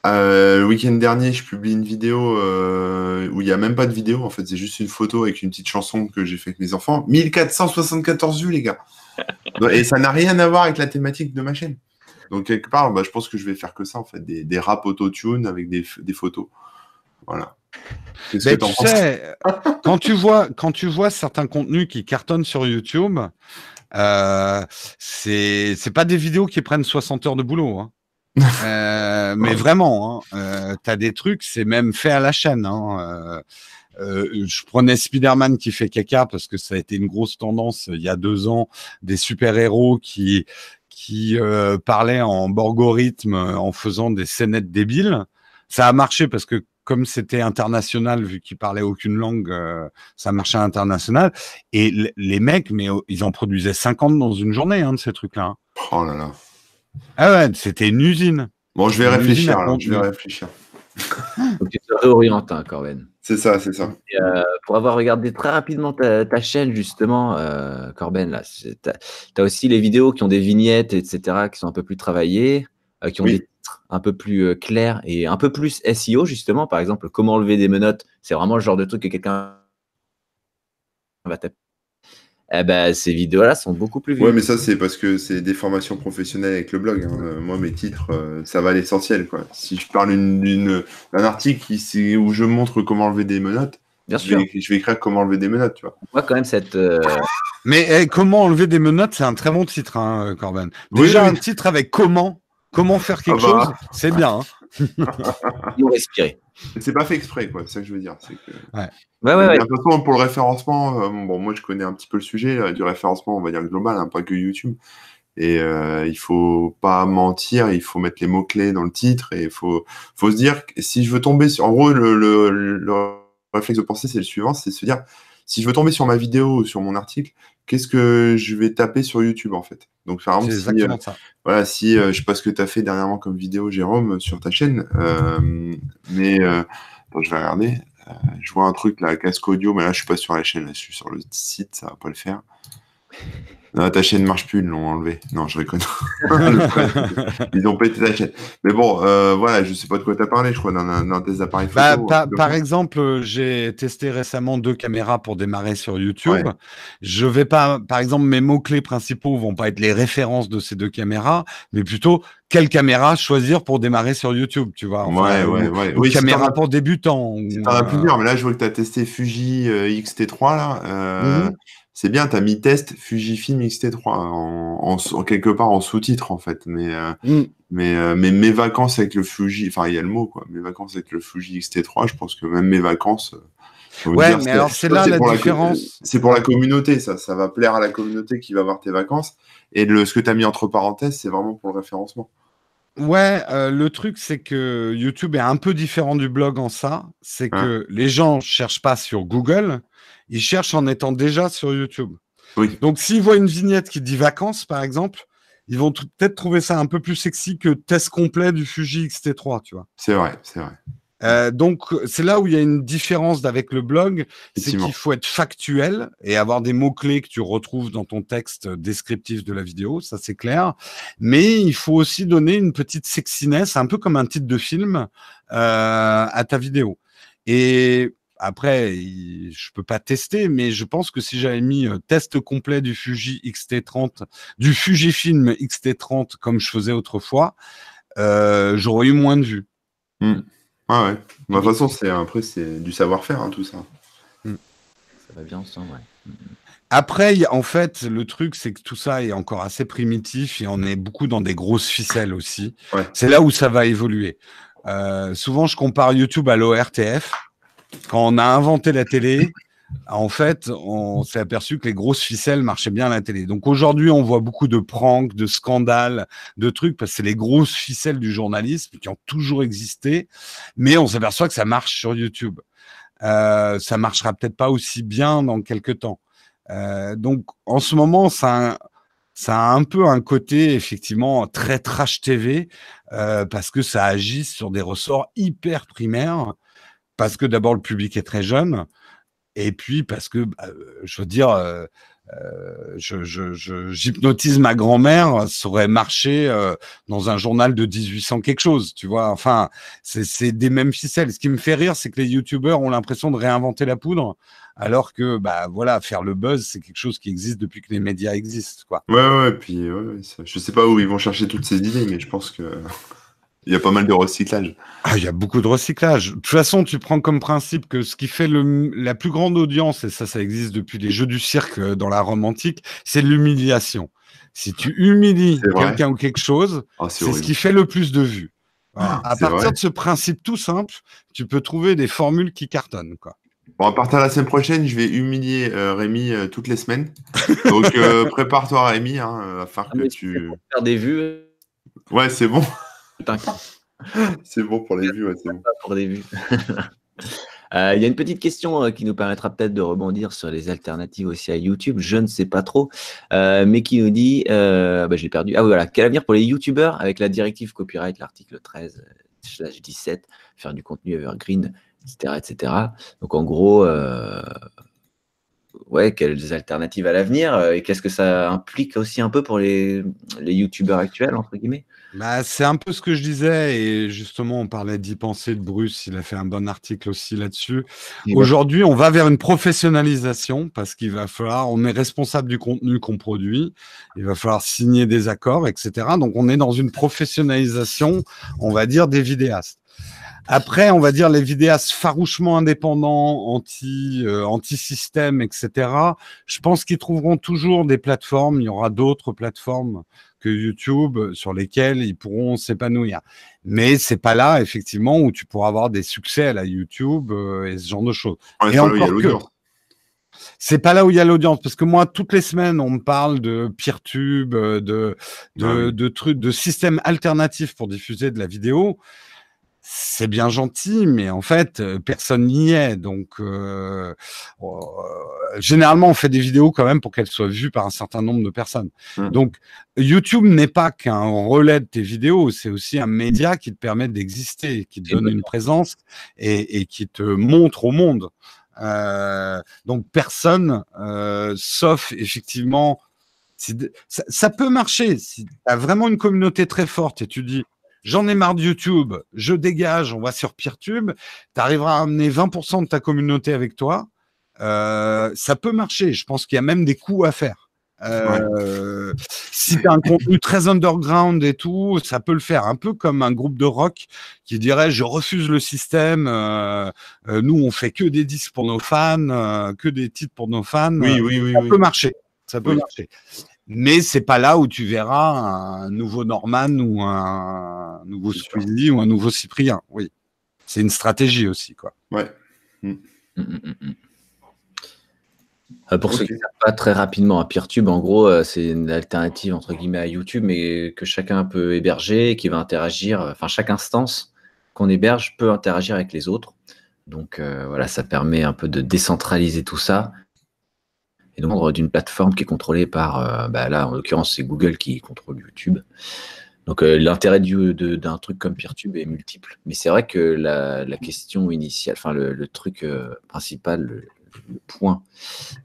le week-end dernier, je publie une vidéo où il n'y a même pas de vidéo. En fait, c'est juste une photo avec une petite chanson que j'ai faite avec mes enfants. 1474 vues, les gars. Et ça n'a rien à voir avec la thématique de ma chaîne. Donc, quelque part, bah, je pense que je vais faire que ça, en fait, des, des raps auto-tune avec des, photos. Voilà. Ben, quand tu vois quand tu vois certains contenus qui cartonnent sur YouTube, euh, c'est c'est pas des vidéos qui prennent 60 heures de boulot. Hein. Euh, mais vraiment, hein, as euh, t'as des trucs, c'est même fait à la chaîne. Hein. Euh, je prenais Spider-Man qui fait caca parce que ça a été une grosse tendance il y a deux ans des super-héros qui qui parlaient en borgo rythme en faisant des scénettes débiles. Ça a marché parce que comme c'était international, vu qu'ils parlaient aucune langue, euh, ça marchait international. Et les mecs, mais oh, ils en produisaient 50 dans une journée, hein, de ces trucs-là. Hein. Oh là là. Ah ouais, c'était une usine. Bon, je vais réfléchir. je vais réfléchir. tu te réorientes, hein, Corben. C'est ça, c'est ça. Euh, pour avoir regardé très rapidement ta, chaîne, justement, euh, Corben, là, tu as, aussi les vidéos qui ont des vignettes, etc., qui sont un peu plus travaillées, qui ont des un peu plus euh, clair et un peu plus SEO, justement. Par exemple, comment enlever des menottes, c'est vraiment le genre de truc que quelqu'un va taper. Eh ben, ces vidéos-là sont beaucoup plus vues. Ouais, mais ça, c'est parce que c'est des formations professionnelles avec le blog. Hein. Euh, moi, mes titres, euh, ça va l'essentiel. Quoi. Si je parle d'une, d'un article où je montre comment enlever des menottes, Je vais, écrire comment enlever des menottes, tu vois. quand même, cette. Mais eh, comment enlever des menottes, c'est un très bon titre, hein, Corban. Déjà, un titre avec comment, Comment faire quelque ah bah. chose C'est bien. Il hein. ont respirer. C'est pas fait exprès, quoi. C'est ça que je veux dire. De toute façon, pour le référencement, euh, bon, moi je connais un petit peu le sujet euh, du référencement, on va dire global, hein, pas que YouTube. Et euh, il faut pas mentir, il faut mettre les mots clés dans le titre et il faut, faut se dire que si je veux tomber sur. En gros, le, le réflexe de pensée, c'est le suivant, c'est se dire si je veux tomber sur ma vidéo ou sur mon article, qu'est-ce que je vais taper sur YouTube en fait. Donc par exemple, si, euh, ça. voilà, si euh, je sais pas ce que tu as fait dernièrement comme vidéo, Jérôme, sur ta chaîne, euh, mais je vais regarder. je vois un truc là, casque audio, mais là je suis pas sur la chaîne, là, je suis sur le site, ça va pas le faire. Non, ta chaîne marche plus, ils l'ont enlevé. Non, je reconnais. ils ont pété ta chaîne. Mais bon, euh, voilà, je ne sais pas de quoi tu as parlé, je crois, dans, dans tes appareils photo. Bah, euh, par, euh. exemple, j'ai testé récemment deux caméras pour démarrer sur YouTube. Je Je vais pas, par exemple, mes mots-clés principaux vont pas être les références de ces deux caméras, mais plutôt quelle caméra choisir pour démarrer sur YouTube, tu vois. ouais, oui, caméra pour débutants. en as plusieurs, mais là, je vois que tu as testé Fuji X-T3, là. Mhm c'est bien, tu as mis test Fujifilm x 3 hein, en, quelque part en sous-titre en fait, mais euh, mm. euh, mais mes vacances avec le Fuji, enfin il y a le mot quoi, mes vacances avec le Fuji x 3 je pense que même mes vacances. Euh, ouais, mais alors c'est là la différence. C'est pour la communauté, ça, ça va plaire à la communauté qui va voir tes vacances. Et le, ce que tu as mis entre parenthèses, c'est vraiment pour le référencement. Ouais, le truc, c'est que YouTube est un peu différent du blog en ça. C'est que les gens cherchent pas sur Google, ils cherchent en étant déjà sur YouTube. Donc, s'ils voient une vignette qui dit vacances, par exemple, ils vont peut-être trouver ça un peu plus sexy que test complet du Fuji XT3, tu vois. C'est vrai, c'est vrai. Euh, donc, c'est là où il y a une différence avec le blog, c'est qu'il faut être factuel et avoir des mots-clés que tu retrouves dans ton texte descriptif de la vidéo, ça c'est clair. Mais il faut aussi donner une petite sexiness, un peu comme un titre de film, euh, à ta vidéo. Et après, je je peux pas tester, mais je pense que si j'avais mis test complet du Fuji XT30, du Fujifilm XT30 comme je faisais autrefois, j'aurais eu moins de vues. Mmh. ouais. Bah, de toute façon, c'est après c'est du savoir-faire hein, tout ça. Mmh. Ça va bien ensemble, ouais. Mmh. Après, en fait, le truc, c'est que tout ça est encore assez primitif et on est beaucoup dans des grosses ficelles aussi. C'est là où ça va évoluer. souvent, je compare YouTube à l'ORTF quand on a inventé la télé, en fait, on s'est aperçu que les grosses ficelles marchaient bien à la télé. Donc aujourd'hui, on voit beaucoup de pranks, de scandales, de trucs, parce que c'est les grosses ficelles du journalisme qui ont toujours existé, mais on s'aperçoit que ça marche sur YouTube. Ça euh, ça marchera peut-être pas aussi bien dans quelques temps. Euh, donc en ce moment, ça, a un peu un côté effectivement très trash TV, euh, parce que ça agit sur des ressorts hyper primaires parce que d'abord le public est très jeune, et puis parce que, bah, euh, je veux dire, euh, euh, je, j'hypnotise ma grand-mère, ça aurait marché dans un journal de 1800 quelque chose, tu vois. Enfin, c'est, des mêmes ficelles. Ce qui me fait rire, c'est que les youtubeurs ont l'impression de réinventer la poudre, alors que, bah voilà, faire le buzz, c'est quelque chose qui existe depuis que les médias existent, quoi. Ouais, ouais, et puis, je sais pas où ils vont chercher toutes ces idées, mais je pense que. Il y a pas mal de recyclage. Ah, il y a beaucoup de recyclage. De toute façon, tu prends comme principe que ce qui fait le, la plus grande audience, et ça, ça existe depuis les jeux du cirque euh, dans la Rome antique, c'est l'humiliation. Si tu humilies quelqu'un ou quelque chose, ah, c'est ce qui fait le plus de vues. Ah, à partir de ce principe tout simple, tu peux trouver des formules qui cartonnent. Quoi. Bon, à partir de la semaine prochaine, je vais humilier euh, Rémi euh, toutes les semaines. Donc, prépare-toi, Rémi, hein, que tu. faire des vues. Ouais, c'est bon c'est bon pour les vues, euh, Il y a une petite question euh, qui nous permettra peut-être de rebondir sur les alternatives aussi à YouTube. Je ne sais pas trop, euh, mais qui nous dit, bah, j'ai perdu. Ah oui, voilà. Quel avenir pour les YouTubeurs avec la directive copyright, l'article 13/17, faire du contenu evergreen, etc., etc. Donc en gros, ouais, quelles alternatives à l'avenir et qu'est-ce que ça implique aussi un peu pour les, les YouTubeurs actuels entre guillemets. Bah, c'est un peu ce que je disais, et justement, on parlait d'y penser de Bruce, il a fait un bon article aussi là-dessus. Aujourd'hui, on va vers une professionnalisation parce qu'il va falloir, on est responsable du contenu qu'on produit, il va falloir signer des accords, etc. Donc, on est dans une professionnalisation, on va dire, des vidéastes. Après, on va dire les vidéastes farouchement indépendants, anti, euh, anti-système, etc. Je pense qu'ils trouveront toujours des plateformes. Il y aura d'autres plateformes que YouTube euh, sur lesquelles ils pourront s'épanouir. Mais c'est pas là, effectivement, où tu pourras avoir des succès à la YouTube euh, et ce genre de choses. et encore que. C'est pas là où il y a l'audience, parce que moi, toutes les semaines, on me parle de PeerTube, de, de, de, de trucs, de systèmes alternatifs pour diffuser de la vidéo c'est bien gentil, mais en fait, euh, personne n'y est. Donc, euh, euh, généralement, on fait des vidéos quand même pour qu'elles soient vues par un certain nombre de personnes. Mmh. Donc, YouTube n'est pas qu'un relais de tes vidéos, c'est aussi un média qui te permet d'exister, qui te donne une présence et, qui te montre au monde. donc, personne, sauf effectivement, ça, ça peut marcher si tu as vraiment une communauté très forte et tu dis j'en ai marre de YouTube, je dégage, on va sur PeerTube, tu arriveras à amener 20% de ta communauté avec toi, euh, ça peut marcher. Je pense qu'il y a même des coûts à faire. Euh, si tu as un contenu très underground et tout, ça peut le faire. Un peu comme un groupe de rock qui dirait je refuse le système, euh, nous on fait que des disques pour nos fans, que des titres pour nos fans. Oui, oui, oui. Ça peut marcher. Ça peut marcher. Mais c'est pas là où tu verras un nouveau Norman ou un, nouveau Suzy ou un nouveau Cyprien. Oui, c'est une stratégie aussi, quoi. Mm. Mm, mm, euh, pour ceux qui ne savent pas très rapidement, à hein, PeerTube, en gros, euh, c'est une alternative entre guillemets à YouTube, mais que chacun peut héberger, qui va interagir, euh, enfin, chaque instance qu'on héberge peut interagir avec les autres. Donc voilà, ça permet un peu de décentraliser tout ça et donc d'une plateforme qui est contrôlée par, euh, bah là en l'occurrence c'est Google qui contrôle YouTube. Donc euh, l'intérêt d'un truc comme PeerTube est multiple, mais c'est vrai que la, question initiale, enfin le, truc euh, principal, le, point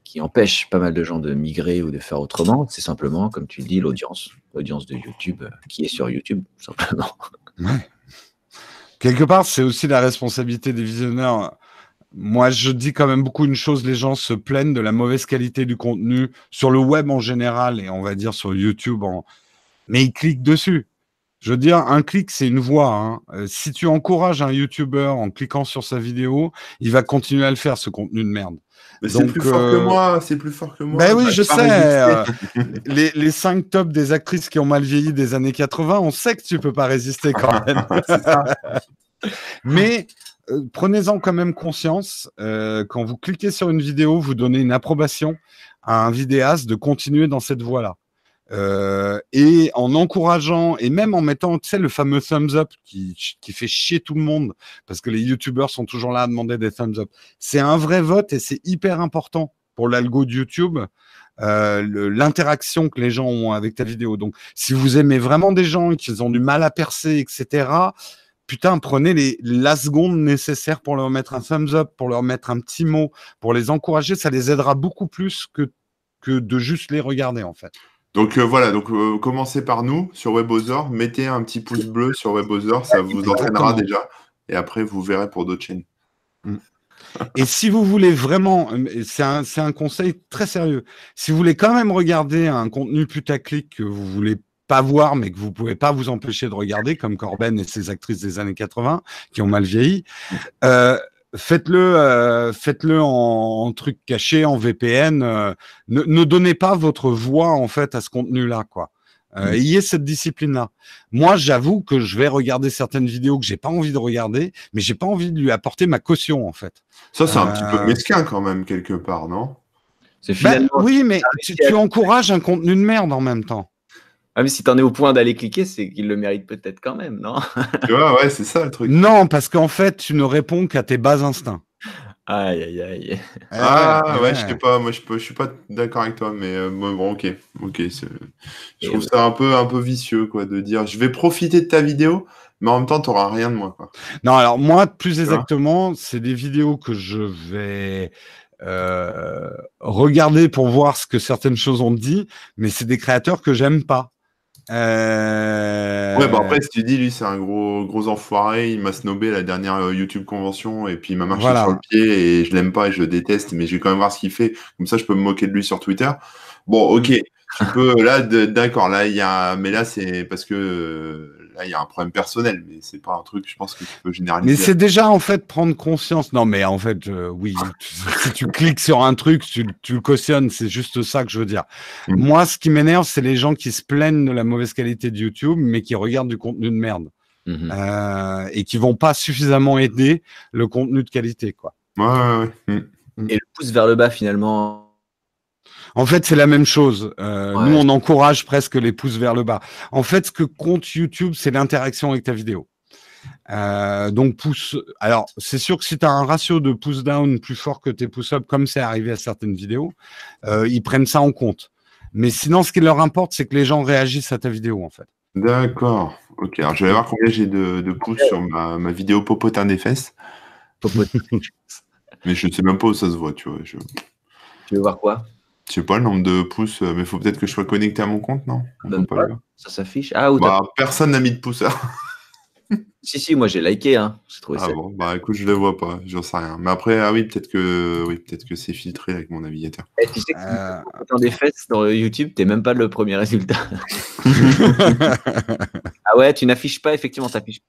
qui empêche pas mal de gens de migrer ou de faire autrement, c'est simplement, comme tu dis, l'audience, l'audience de YouTube qui est sur YouTube, simplement. Quelque part, c'est aussi la responsabilité des visionneurs moi, je dis quand même beaucoup une chose, les gens se plaignent de la mauvaise qualité du contenu sur le web en général et on va dire sur YouTube, en... mais ils cliquent dessus. Je veux dire, un clic, c'est une voix. Hein. Euh, si tu encourages un YouTuber en cliquant sur sa vidéo, il va continuer à le faire, ce contenu de merde. Mais c'est plus fort que euh, moi, c'est plus fort que moi. Ben oui, je sais. les, cinq tops des actrices qui ont mal vieilli des années 80, on sait que tu peux pas résister quand même. Mais euh, prenez-en quand même conscience. Euh, quand vous cliquez sur une vidéo, vous donnez une approbation à un vidéaste de continuer dans cette voie-là. Euh, et en encourageant et même en mettant, tu sais, le fameux thumbs up qui, fait chier tout le monde parce que les YouTubers sont toujours là à demander des thumbs up. C'est un vrai vote et c'est hyper important pour l'algo de YouTube, l'interaction que les gens ont avec ta vidéo. Donc, si vous aimez vraiment des gens et qu'ils ont du mal à percer, etc., putain, prenez les, la seconde nécessaire pour leur mettre un thumbs up, pour leur mettre un petit mot, pour les encourager. Ça les aidera beaucoup plus que, que de juste les regarder, en fait. Donc euh, voilà, donc euh, commencez par nous sur WebOzor, mettez un petit pouce bleu sur WebOzor, ça vous entraînera déjà, et après vous verrez pour d'autres chaînes. Mm. Et si vous voulez vraiment, euh, c'est un, un, conseil très sérieux, si vous voulez quand même regarder un contenu putaclic que vous voulez pas voir, mais que vous pouvez pas vous empêcher de regarder, comme Corben et ses actrices des années 80 qui ont mal vieilli. Euh, faites-le, euh, faites-le en, truc caché, en VPN. Euh, ne, donnez pas votre voix en fait à ce contenu-là, quoi. Euh, mm. ayez cette discipline-là. Moi, j'avoue que je vais regarder certaines vidéos que j'ai pas envie de regarder, mais j'ai pas envie de lui apporter ma caution, en fait. Ça, c'est un petit peu mesquin quand même quelque part, non c'est finalement... oui, mais ah, tu, tu encourages un contenu de merde en même temps. Ah, même si si en es au point d'aller cliquer, c'est qu'il le mérite peut-être quand même, non Tu vois, ouais, c'est ça le truc. Non, parce qu'en fait, tu ne réponds qu'à tes bas instincts. Aïe, aïe, aïe. Eh ah, ouais, eh je sais pas, moi je, suis pas d'accord avec toi, mais euh, bon, ok. ok je trouve bah ça un peu, un peu vicieux, quoi, de dire je vais profiter de ta vidéo, mais en même temps, tu n'auras rien de moi. Non, alors moi, plus exactement, c'est des vidéos que je vais euh, regarder pour voir ce que certaines choses ont dit, mais c'est des créateurs que j'aime pas. Euh... Ouais, bah après, si tu dis, lui, c'est un gros, gros enfoiré, il m'a snobé la dernière euh, YouTube convention et puis il m'a marché sur le pied et je l'aime pas et je le déteste, mais je vais quand même voir ce qu'il fait. Comme ça, je peux me moquer de lui sur Twitter. Bon, ok, tu peux, là, d'accord, là, il y a, mais là, c'est parce que euh, il y a un problème personnel, mais c'est pas un truc, je pense, que tu peux généraliser. Mais c'est déjà, en fait, prendre conscience. Non, mais en fait, euh, oui, si tu cliques sur un truc, tu, le cautionnes, c'est juste ça que je veux dire. Mm. Moi, ce qui m'énerve, c'est les gens qui se plaignent de la mauvaise qualité de YouTube, mais qui regardent du contenu de merde. Mm-hmm. Euh, et qui vont pas suffisamment aider le contenu de qualité, quoi. Mm. Et le pouce vers le bas, finalement, en fait, c'est la même chose. Euh, nous, on encourage presque les pouces vers le bas. En fait, ce que compte YouTube, c'est l'interaction avec ta vidéo. Euh, donc pouce. Alors c'est sûr que si tu as un ratio de pouce down plus fort que tes pouces up, comme c'est arrivé à certaines vidéos, euh, ils prennent ça en compte. Mais sinon, ce qui leur importe, c'est que les gens réagissent à ta vidéo en fait. D'accord. Ok. Alors je vais voir combien j'ai de, pouces sur ma, vidéo popotin des fesses. Popotin. Mais je ne sais même pas où ça se voit, tu vois. Tu veux voir quoi je sais pas le nombre de pouces, euh, mais faut peut-être que je sois connecté à mon compte, non Ça s'affiche. Ah, bah, personne n'a mis de pouce. si, si, moi j'ai liké, hein. ah bon, bah écoute, je le vois pas, j'en sais rien. Mais après, ah oui, peut-être que oui, peut que c'est filtré avec mon navigateur. Eh, tu sais que euh. des fesses dans YouTube, t'es même pas le premier résultat. ah ouais, tu n'affiches pas, effectivement, t'affiches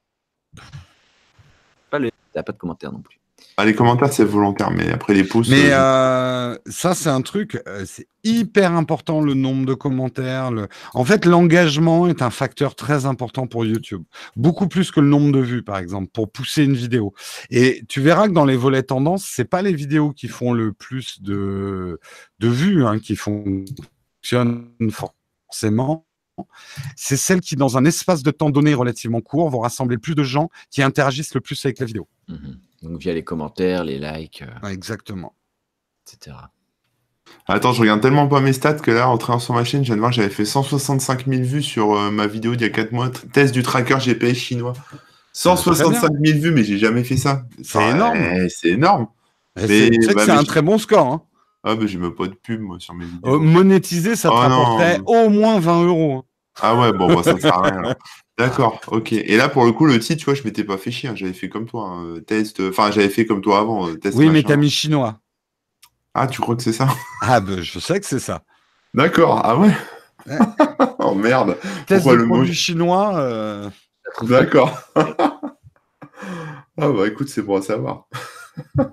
pas le. T'as pas de commentaire non plus. Ah, les commentaires, c'est volontaire, mais après les pouces. Mais euh, euh, ça, c'est un truc, euh, c'est hyper important le nombre de commentaires. En fait, l'engagement est un facteur très important pour YouTube. Beaucoup plus que le nombre de vues, par exemple, pour pousser une vidéo. Et tu verras que dans les volets tendances, c'est pas les vidéos qui font le plus de, de vues, hein, qui fonctionnent forcément c'est celles qui, dans un espace de temps donné relativement court, vont rassembler plus de gens qui interagissent le plus avec la vidéo. Mhm. Donc via les commentaires, les likes. Euh, exactement. Etc. Attends, je regarde tellement pas mes stats que là, en train sur ma chaîne, je viens de voir, j'avais fait 165 000 vues sur euh, ma vidéo d'il y a 4 mois, test du tracker GPS chinois. 165 000 vues, mais j'ai jamais fait ça. C'est énorme. C'est énorme. C'est un très bon score. Hein. Ah, bah, j'ai même pas de pub, moi, sur mes euh, vidéos. monétiser, ça te oh, rapporterait au moins 20 euros. Hein. Ah ouais, bon, ça bah, ça sert à rien. D'accord, ok. Et là, pour le coup, le titre, tu vois, je m'étais pas fait chier. Hein. J'avais fait comme toi. Hein. Test. Euh, enfin, j'avais fait comme toi avant. Euh, test Oui, mais tu t'as mis chinois. Ah, tu crois que c'est ça Ah, ben, je sais que c'est ça. D'accord, ah ouais. oh merde. Test Pourquoi le mot- chinois. Euh, D'accord. ah bah écoute, c'est pour savoir.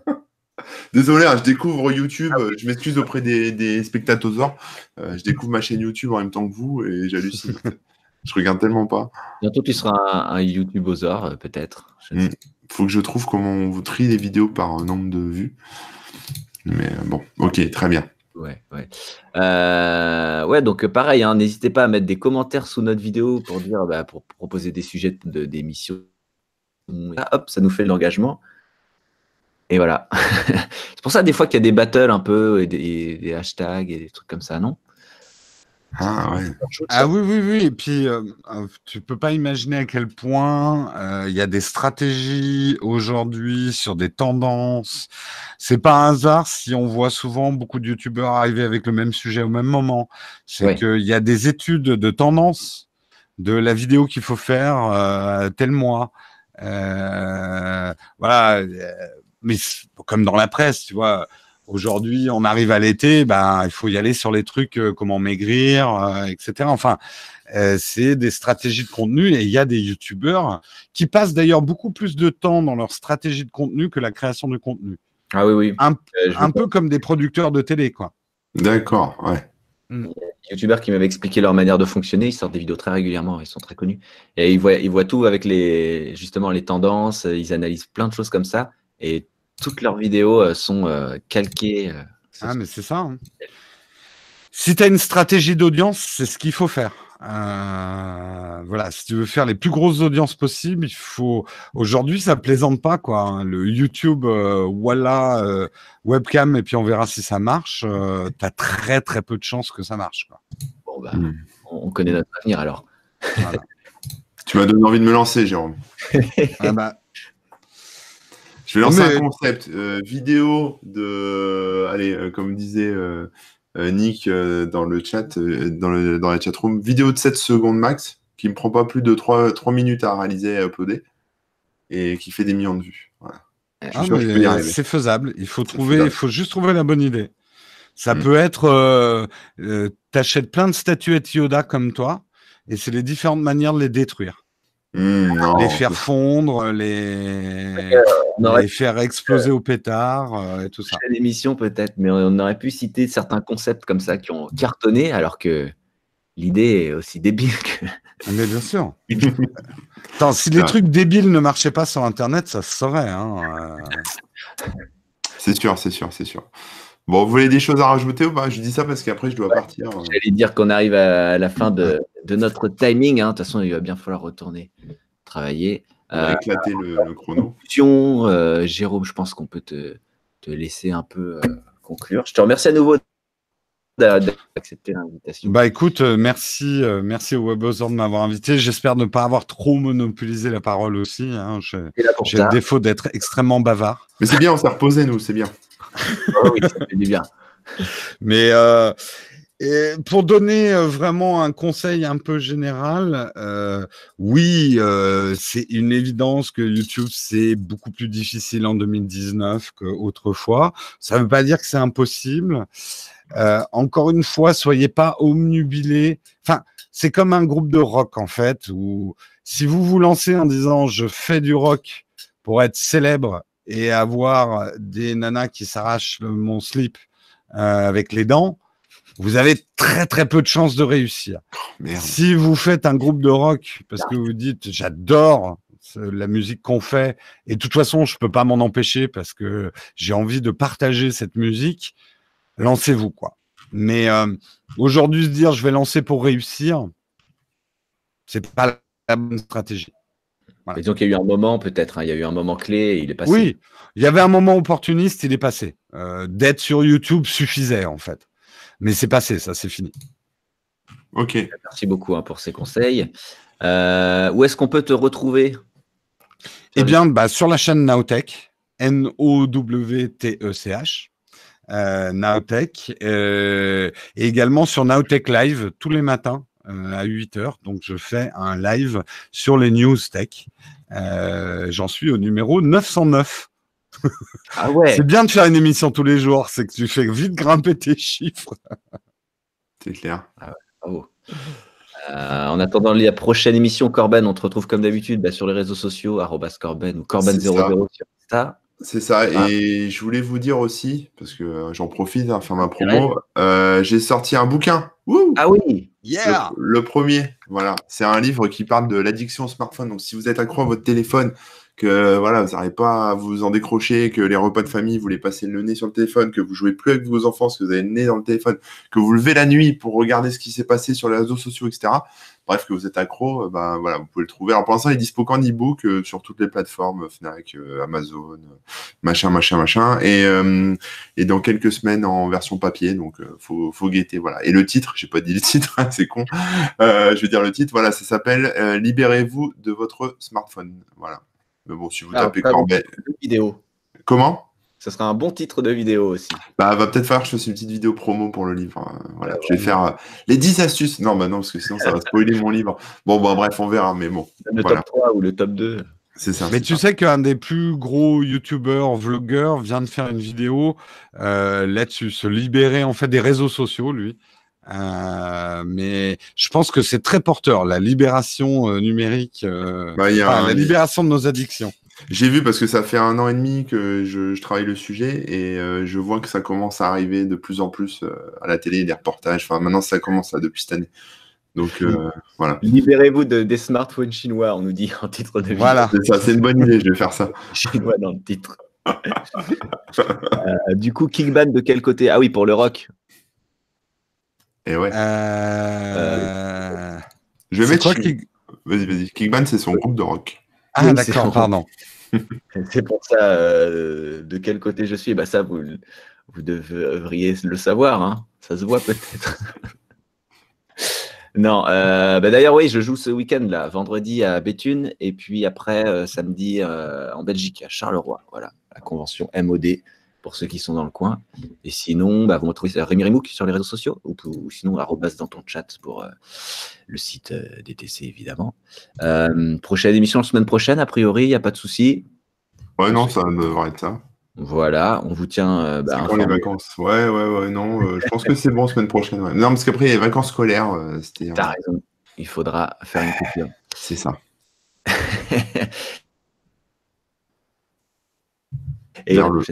Désolé, hein, je découvre YouTube, ah euh, je m'excuse auprès des, des spectateurs. je découvre ma chaîne YouTube en même temps que vous et j'hallucine. je regarde tellement pas. Bientôt, tu seras un, YouTube aux euh, peut-être. Hmm. Il Faut que je trouve comment on vous trie les vidéos par euh, nombre de vues. Mais bon, ok, très bien. Ouais, donc pareil, hein, n'hésitez pas à mettre des commentaires sous notre vidéo pour dire, bah, pour proposer des sujets d'émission. De, ah, hop, ça nous fait l'engagement. Et voilà. c'est pour ça, des fois, qu'il y a des battles un peu, et des, hashtags et des trucs comme ça, non ah, ouais. ah oui, oui, oui. Et puis, euh, euh, tu peux pas imaginer à quel point euh, il y a des stratégies aujourd'hui sur des tendances. C'est pas un hasard si on voit souvent beaucoup de youtubeurs arriver avec le même sujet au même moment. C'est qu'il y a des études de tendance de la vidéo qu'il faut faire tel mois. voilà mais comme dans la presse, tu vois, aujourd'hui, on arrive à l'été, ben, il faut y aller sur les trucs, euh, comment maigrir, euh, etc. Enfin, euh, c'est des stratégies de contenu et il y a des youtubeurs qui passent d'ailleurs beaucoup plus de temps dans leur stratégie de contenu que la création de contenu. Ah oui, oui. Un, peu comme des producteurs de télé, quoi. D'accord, ouais. youtubeurs qui m'avaient expliqué leur manière de fonctionner, ils sortent des vidéos très régulièrement, ils sont très connus. Et ils voient, ils voient tout avec les, justement les tendances, ils analysent plein de choses comme ça. Et toutes leurs vidéos euh, sont euh, calquées. Euh, ah, mais c'est ça. Hein. Si tu as une stratégie d'audience, c'est ce qu'il faut faire. voilà, si tu veux faire les plus grosses audiences possibles, il faut. Aujourd'hui, ça plaisante pas quoi. Hein. Le YouTube, voilà, webcam et puis on verra si ça marche. tu as très très peu de chances que ça marche. Bon bah, hmm. on connaît notre avenir alors. tu m'as donné envie de me lancer, Jérôme. ah bah, je vais lancer un concept euh, vidéo de. Euh, allez, euh, comme disait Nick dans le chat, dans, le, dans la chatroom, vidéo de 7 secondes max, qui ne me prend pas plus de 3, minutes à réaliser et à uploader, et qui fait des millions de vues. Ah, c'est faisable. Il faut trouver, il faut juste trouver la bonne idée. Ça mm. peut être, t'achètes plein de statuettes Yoda comme toi, et c'est les différentes manières de les détruire. Mmh, les faire fondre, euh, les, faire exploser au pétard euh, et tout ça. l'émission peut-être, mais on aurait pu citer certains concepts comme ça qui ont cartonné, alors que l'idée est aussi débile que. Ah, mais bien sûr. si les trucs débiles ne marchaient pas sur Internet, ça se saurait. Hein, euh. C'est sûr, c'est sûr, c'est sûr. Bon, vous voulez des choses à rajouter ou pas Je dis ça parce qu'après, je dois partir. J'allais dire qu'on arrive à la fin de, notre timing. Hein. De toute façon, il va bien falloir retourner travailler. Euh, éclater le, chrono. Euh, Jérôme, je pense qu'on peut te, laisser un peu euh, conclure. Je te remercie à nouveau d'accepter l'invitation. Bah écoute, merci, merci au WebOzor de m'avoir invité. J'espère ne pas avoir trop monopolisé la parole aussi. Hein. J'ai le défaut d'être extrêmement bavard. Mais c'est bien, on s'est reposé, nous, c'est bien. Ah oui, ça fait bien. Mais euh, pour donner euh, vraiment un conseil un peu général, euh, oui, c'est une évidence que YouTube, c'est beaucoup plus difficile en 2019 qu'autrefois. Ça ne veut pas dire que c'est impossible. encore une fois, soyez pas omnubilés. Enfin, c'est comme un groupe de rock, en fait, où si vous vous lancez en disant je fais du rock pour être célèbre et avoir des nanas qui s'arrachent mon slip euh, avec les dents, vous avez très très peu de chances de réussir. Oh, si vous faites un groupe de rock parce que vous dites j'adore la musique qu'on fait et de toute façon je peux pas m'en empêcher parce que j'ai envie de partager cette musique, lancez-vous quoi. Mais euh, aujourd'hui se dire je vais lancer pour réussir, c'est pas la bonne stratégie. Et Donc il y a eu un moment peut-être, hein, il y a eu un moment clé, il est passé. Oui, il y avait un moment opportuniste, il est passé. Euh, d'être sur YouTube suffisait en fait. Mais c'est passé, ça c'est fini. Ok. Merci beaucoup hein, pour ces conseils. Euh, où est-ce qu'on peut te retrouver Eh bien, bah, sur la chaîne Naotech, N-O-W-T-E-C-H. Euh, Naotech, euh, et également sur Naotech Live tous les matins euh, à 8 heures. Donc, je fais un live sur les news tech. Euh, j'en suis au numéro 909. Ah c'est bien de faire une émission tous les jours, c'est que tu fais vite grimper tes chiffres. c'est clair. Ah euh, en attendant la prochaine émission Corben, on te retrouve comme d'habitude bah, sur les réseaux sociaux, Corben ou Corben00 sur Insta. C'est ça. Ah. Et je voulais vous dire aussi, parce que euh, j'en profite enfin ma promo, euh, j'ai sorti un bouquin. ah oui le, le premier, voilà. C'est un livre qui parle de l'addiction au smartphone. Donc si vous êtes accro à votre téléphone, que voilà, vous n'arrivez pas à vous en décrocher, que les repas de famille, vous les passez le nez sur le téléphone, que vous jouez plus avec vos enfants parce que vous avez le nez dans le téléphone, que vous levez la nuit pour regarder ce qui s'est passé sur les réseaux sociaux, etc. Bref, que vous êtes accro, euh, ben voilà, vous pouvez le trouver. Alors pour l'instant, il est dispo qu'en e-book euh, sur toutes les plateformes, euh, Fnac, Amazon, machin, machin, machin. Et, et dans quelques semaines en version papier, donc faut, faut guetter, voilà. Et le titre, j'ai pas dit le titre, hein, c'est con. je vais dire le titre, voilà, ça s'appelle Libérez-vous de votre smartphone. Voilà. Mais bon, si vous ah, tapez Corbet. Comment ça sera un bon titre de vidéo aussi. Bah, va peut-être falloir que je fasse une petite vidéo promo pour le livre. Hein. Voilà, je vais faire euh, les 10 astuces. Non, bah non, parce que sinon, ça va spoiler mon livre. Bon, bah, bref, on verra, mais bon. Le top 3 ou le top 2. C'est ça. Mais tu sais qu'un des plus gros youtubeurs, vlogueurs, vient de faire une vidéo euh, là-dessus, se libérer en fait des réseaux sociaux, lui. Euh, mais je pense que c'est très porteur, la libération euh, numérique, euh, bah, la libération de nos addictions. J'ai vu parce que ça fait un an et demi que je, travaille le sujet et je vois que ça commence à arriver de plus en plus à la télé, des reportages. Enfin, maintenant, ça commence depuis cette année. Donc mm. voilà. Libérez-vous des smartphones chinois, on nous dit en titre de Voilà, c'est ça, c'est une bonne idée, je vais faire ça. Chinois dans le titre. du coup, band de quel côté Ah oui, pour le rock. Eh euh, je vais mettre. Kickman, c'est son groupe de rock. Ah, d'accord, pardon. c'est pour ça euh, de quel côté je suis. Eh ben, ça, vous, vous devriez le savoir. Hein. Ça se voit peut-être. non, euh, ben, d'ailleurs, oui, je joue ce week-end, là, vendredi à Béthune, et puis après, samedi en Belgique, à Charleroi. Voilà, la convention MOD pour ceux qui sont dans le coin. Et sinon, bah, vous me retrouvez sur les réseaux sociaux ou, sinon dans ton chat pour euh, le site euh, DTC évidemment. Euh, prochaine émission la semaine prochaine, a priori, il n'y a pas de souci. Ouais, non, ça devrait être ça. Voilà, on vous tient. Bah, les vacances. Ouais, ouais, ouais, non. je pense que c'est bon semaine prochaine. Non, parce qu'après, les vacances scolaires. C'était. T'as raison. Il faudra faire une coupure. C'est ça. Et Vers le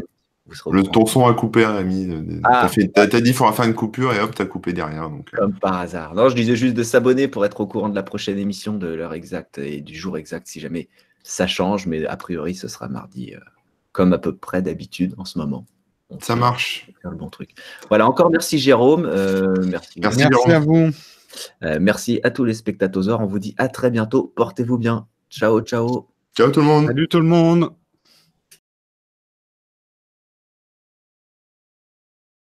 le tonson a coupé, ami. Hein, euh, ah. t'as, dit qu'il faudra faire une coupure et hop, t'as coupé derrière. Euh. Comme par hasard. Non, je disais juste de s'abonner pour être au courant de la prochaine émission, de l'heure exacte et du jour exact si jamais ça change. Mais a priori, ce sera mardi, euh, comme à peu près d'habitude en ce moment. ça marche. le bon truc. Voilà, encore merci Jérôme. merci. Merci, à vous. merci à tous les spectateurs. On vous dit à très bientôt. Portez-vous bien. Ciao, ciao. Ciao tout le monde. Salut tout le monde.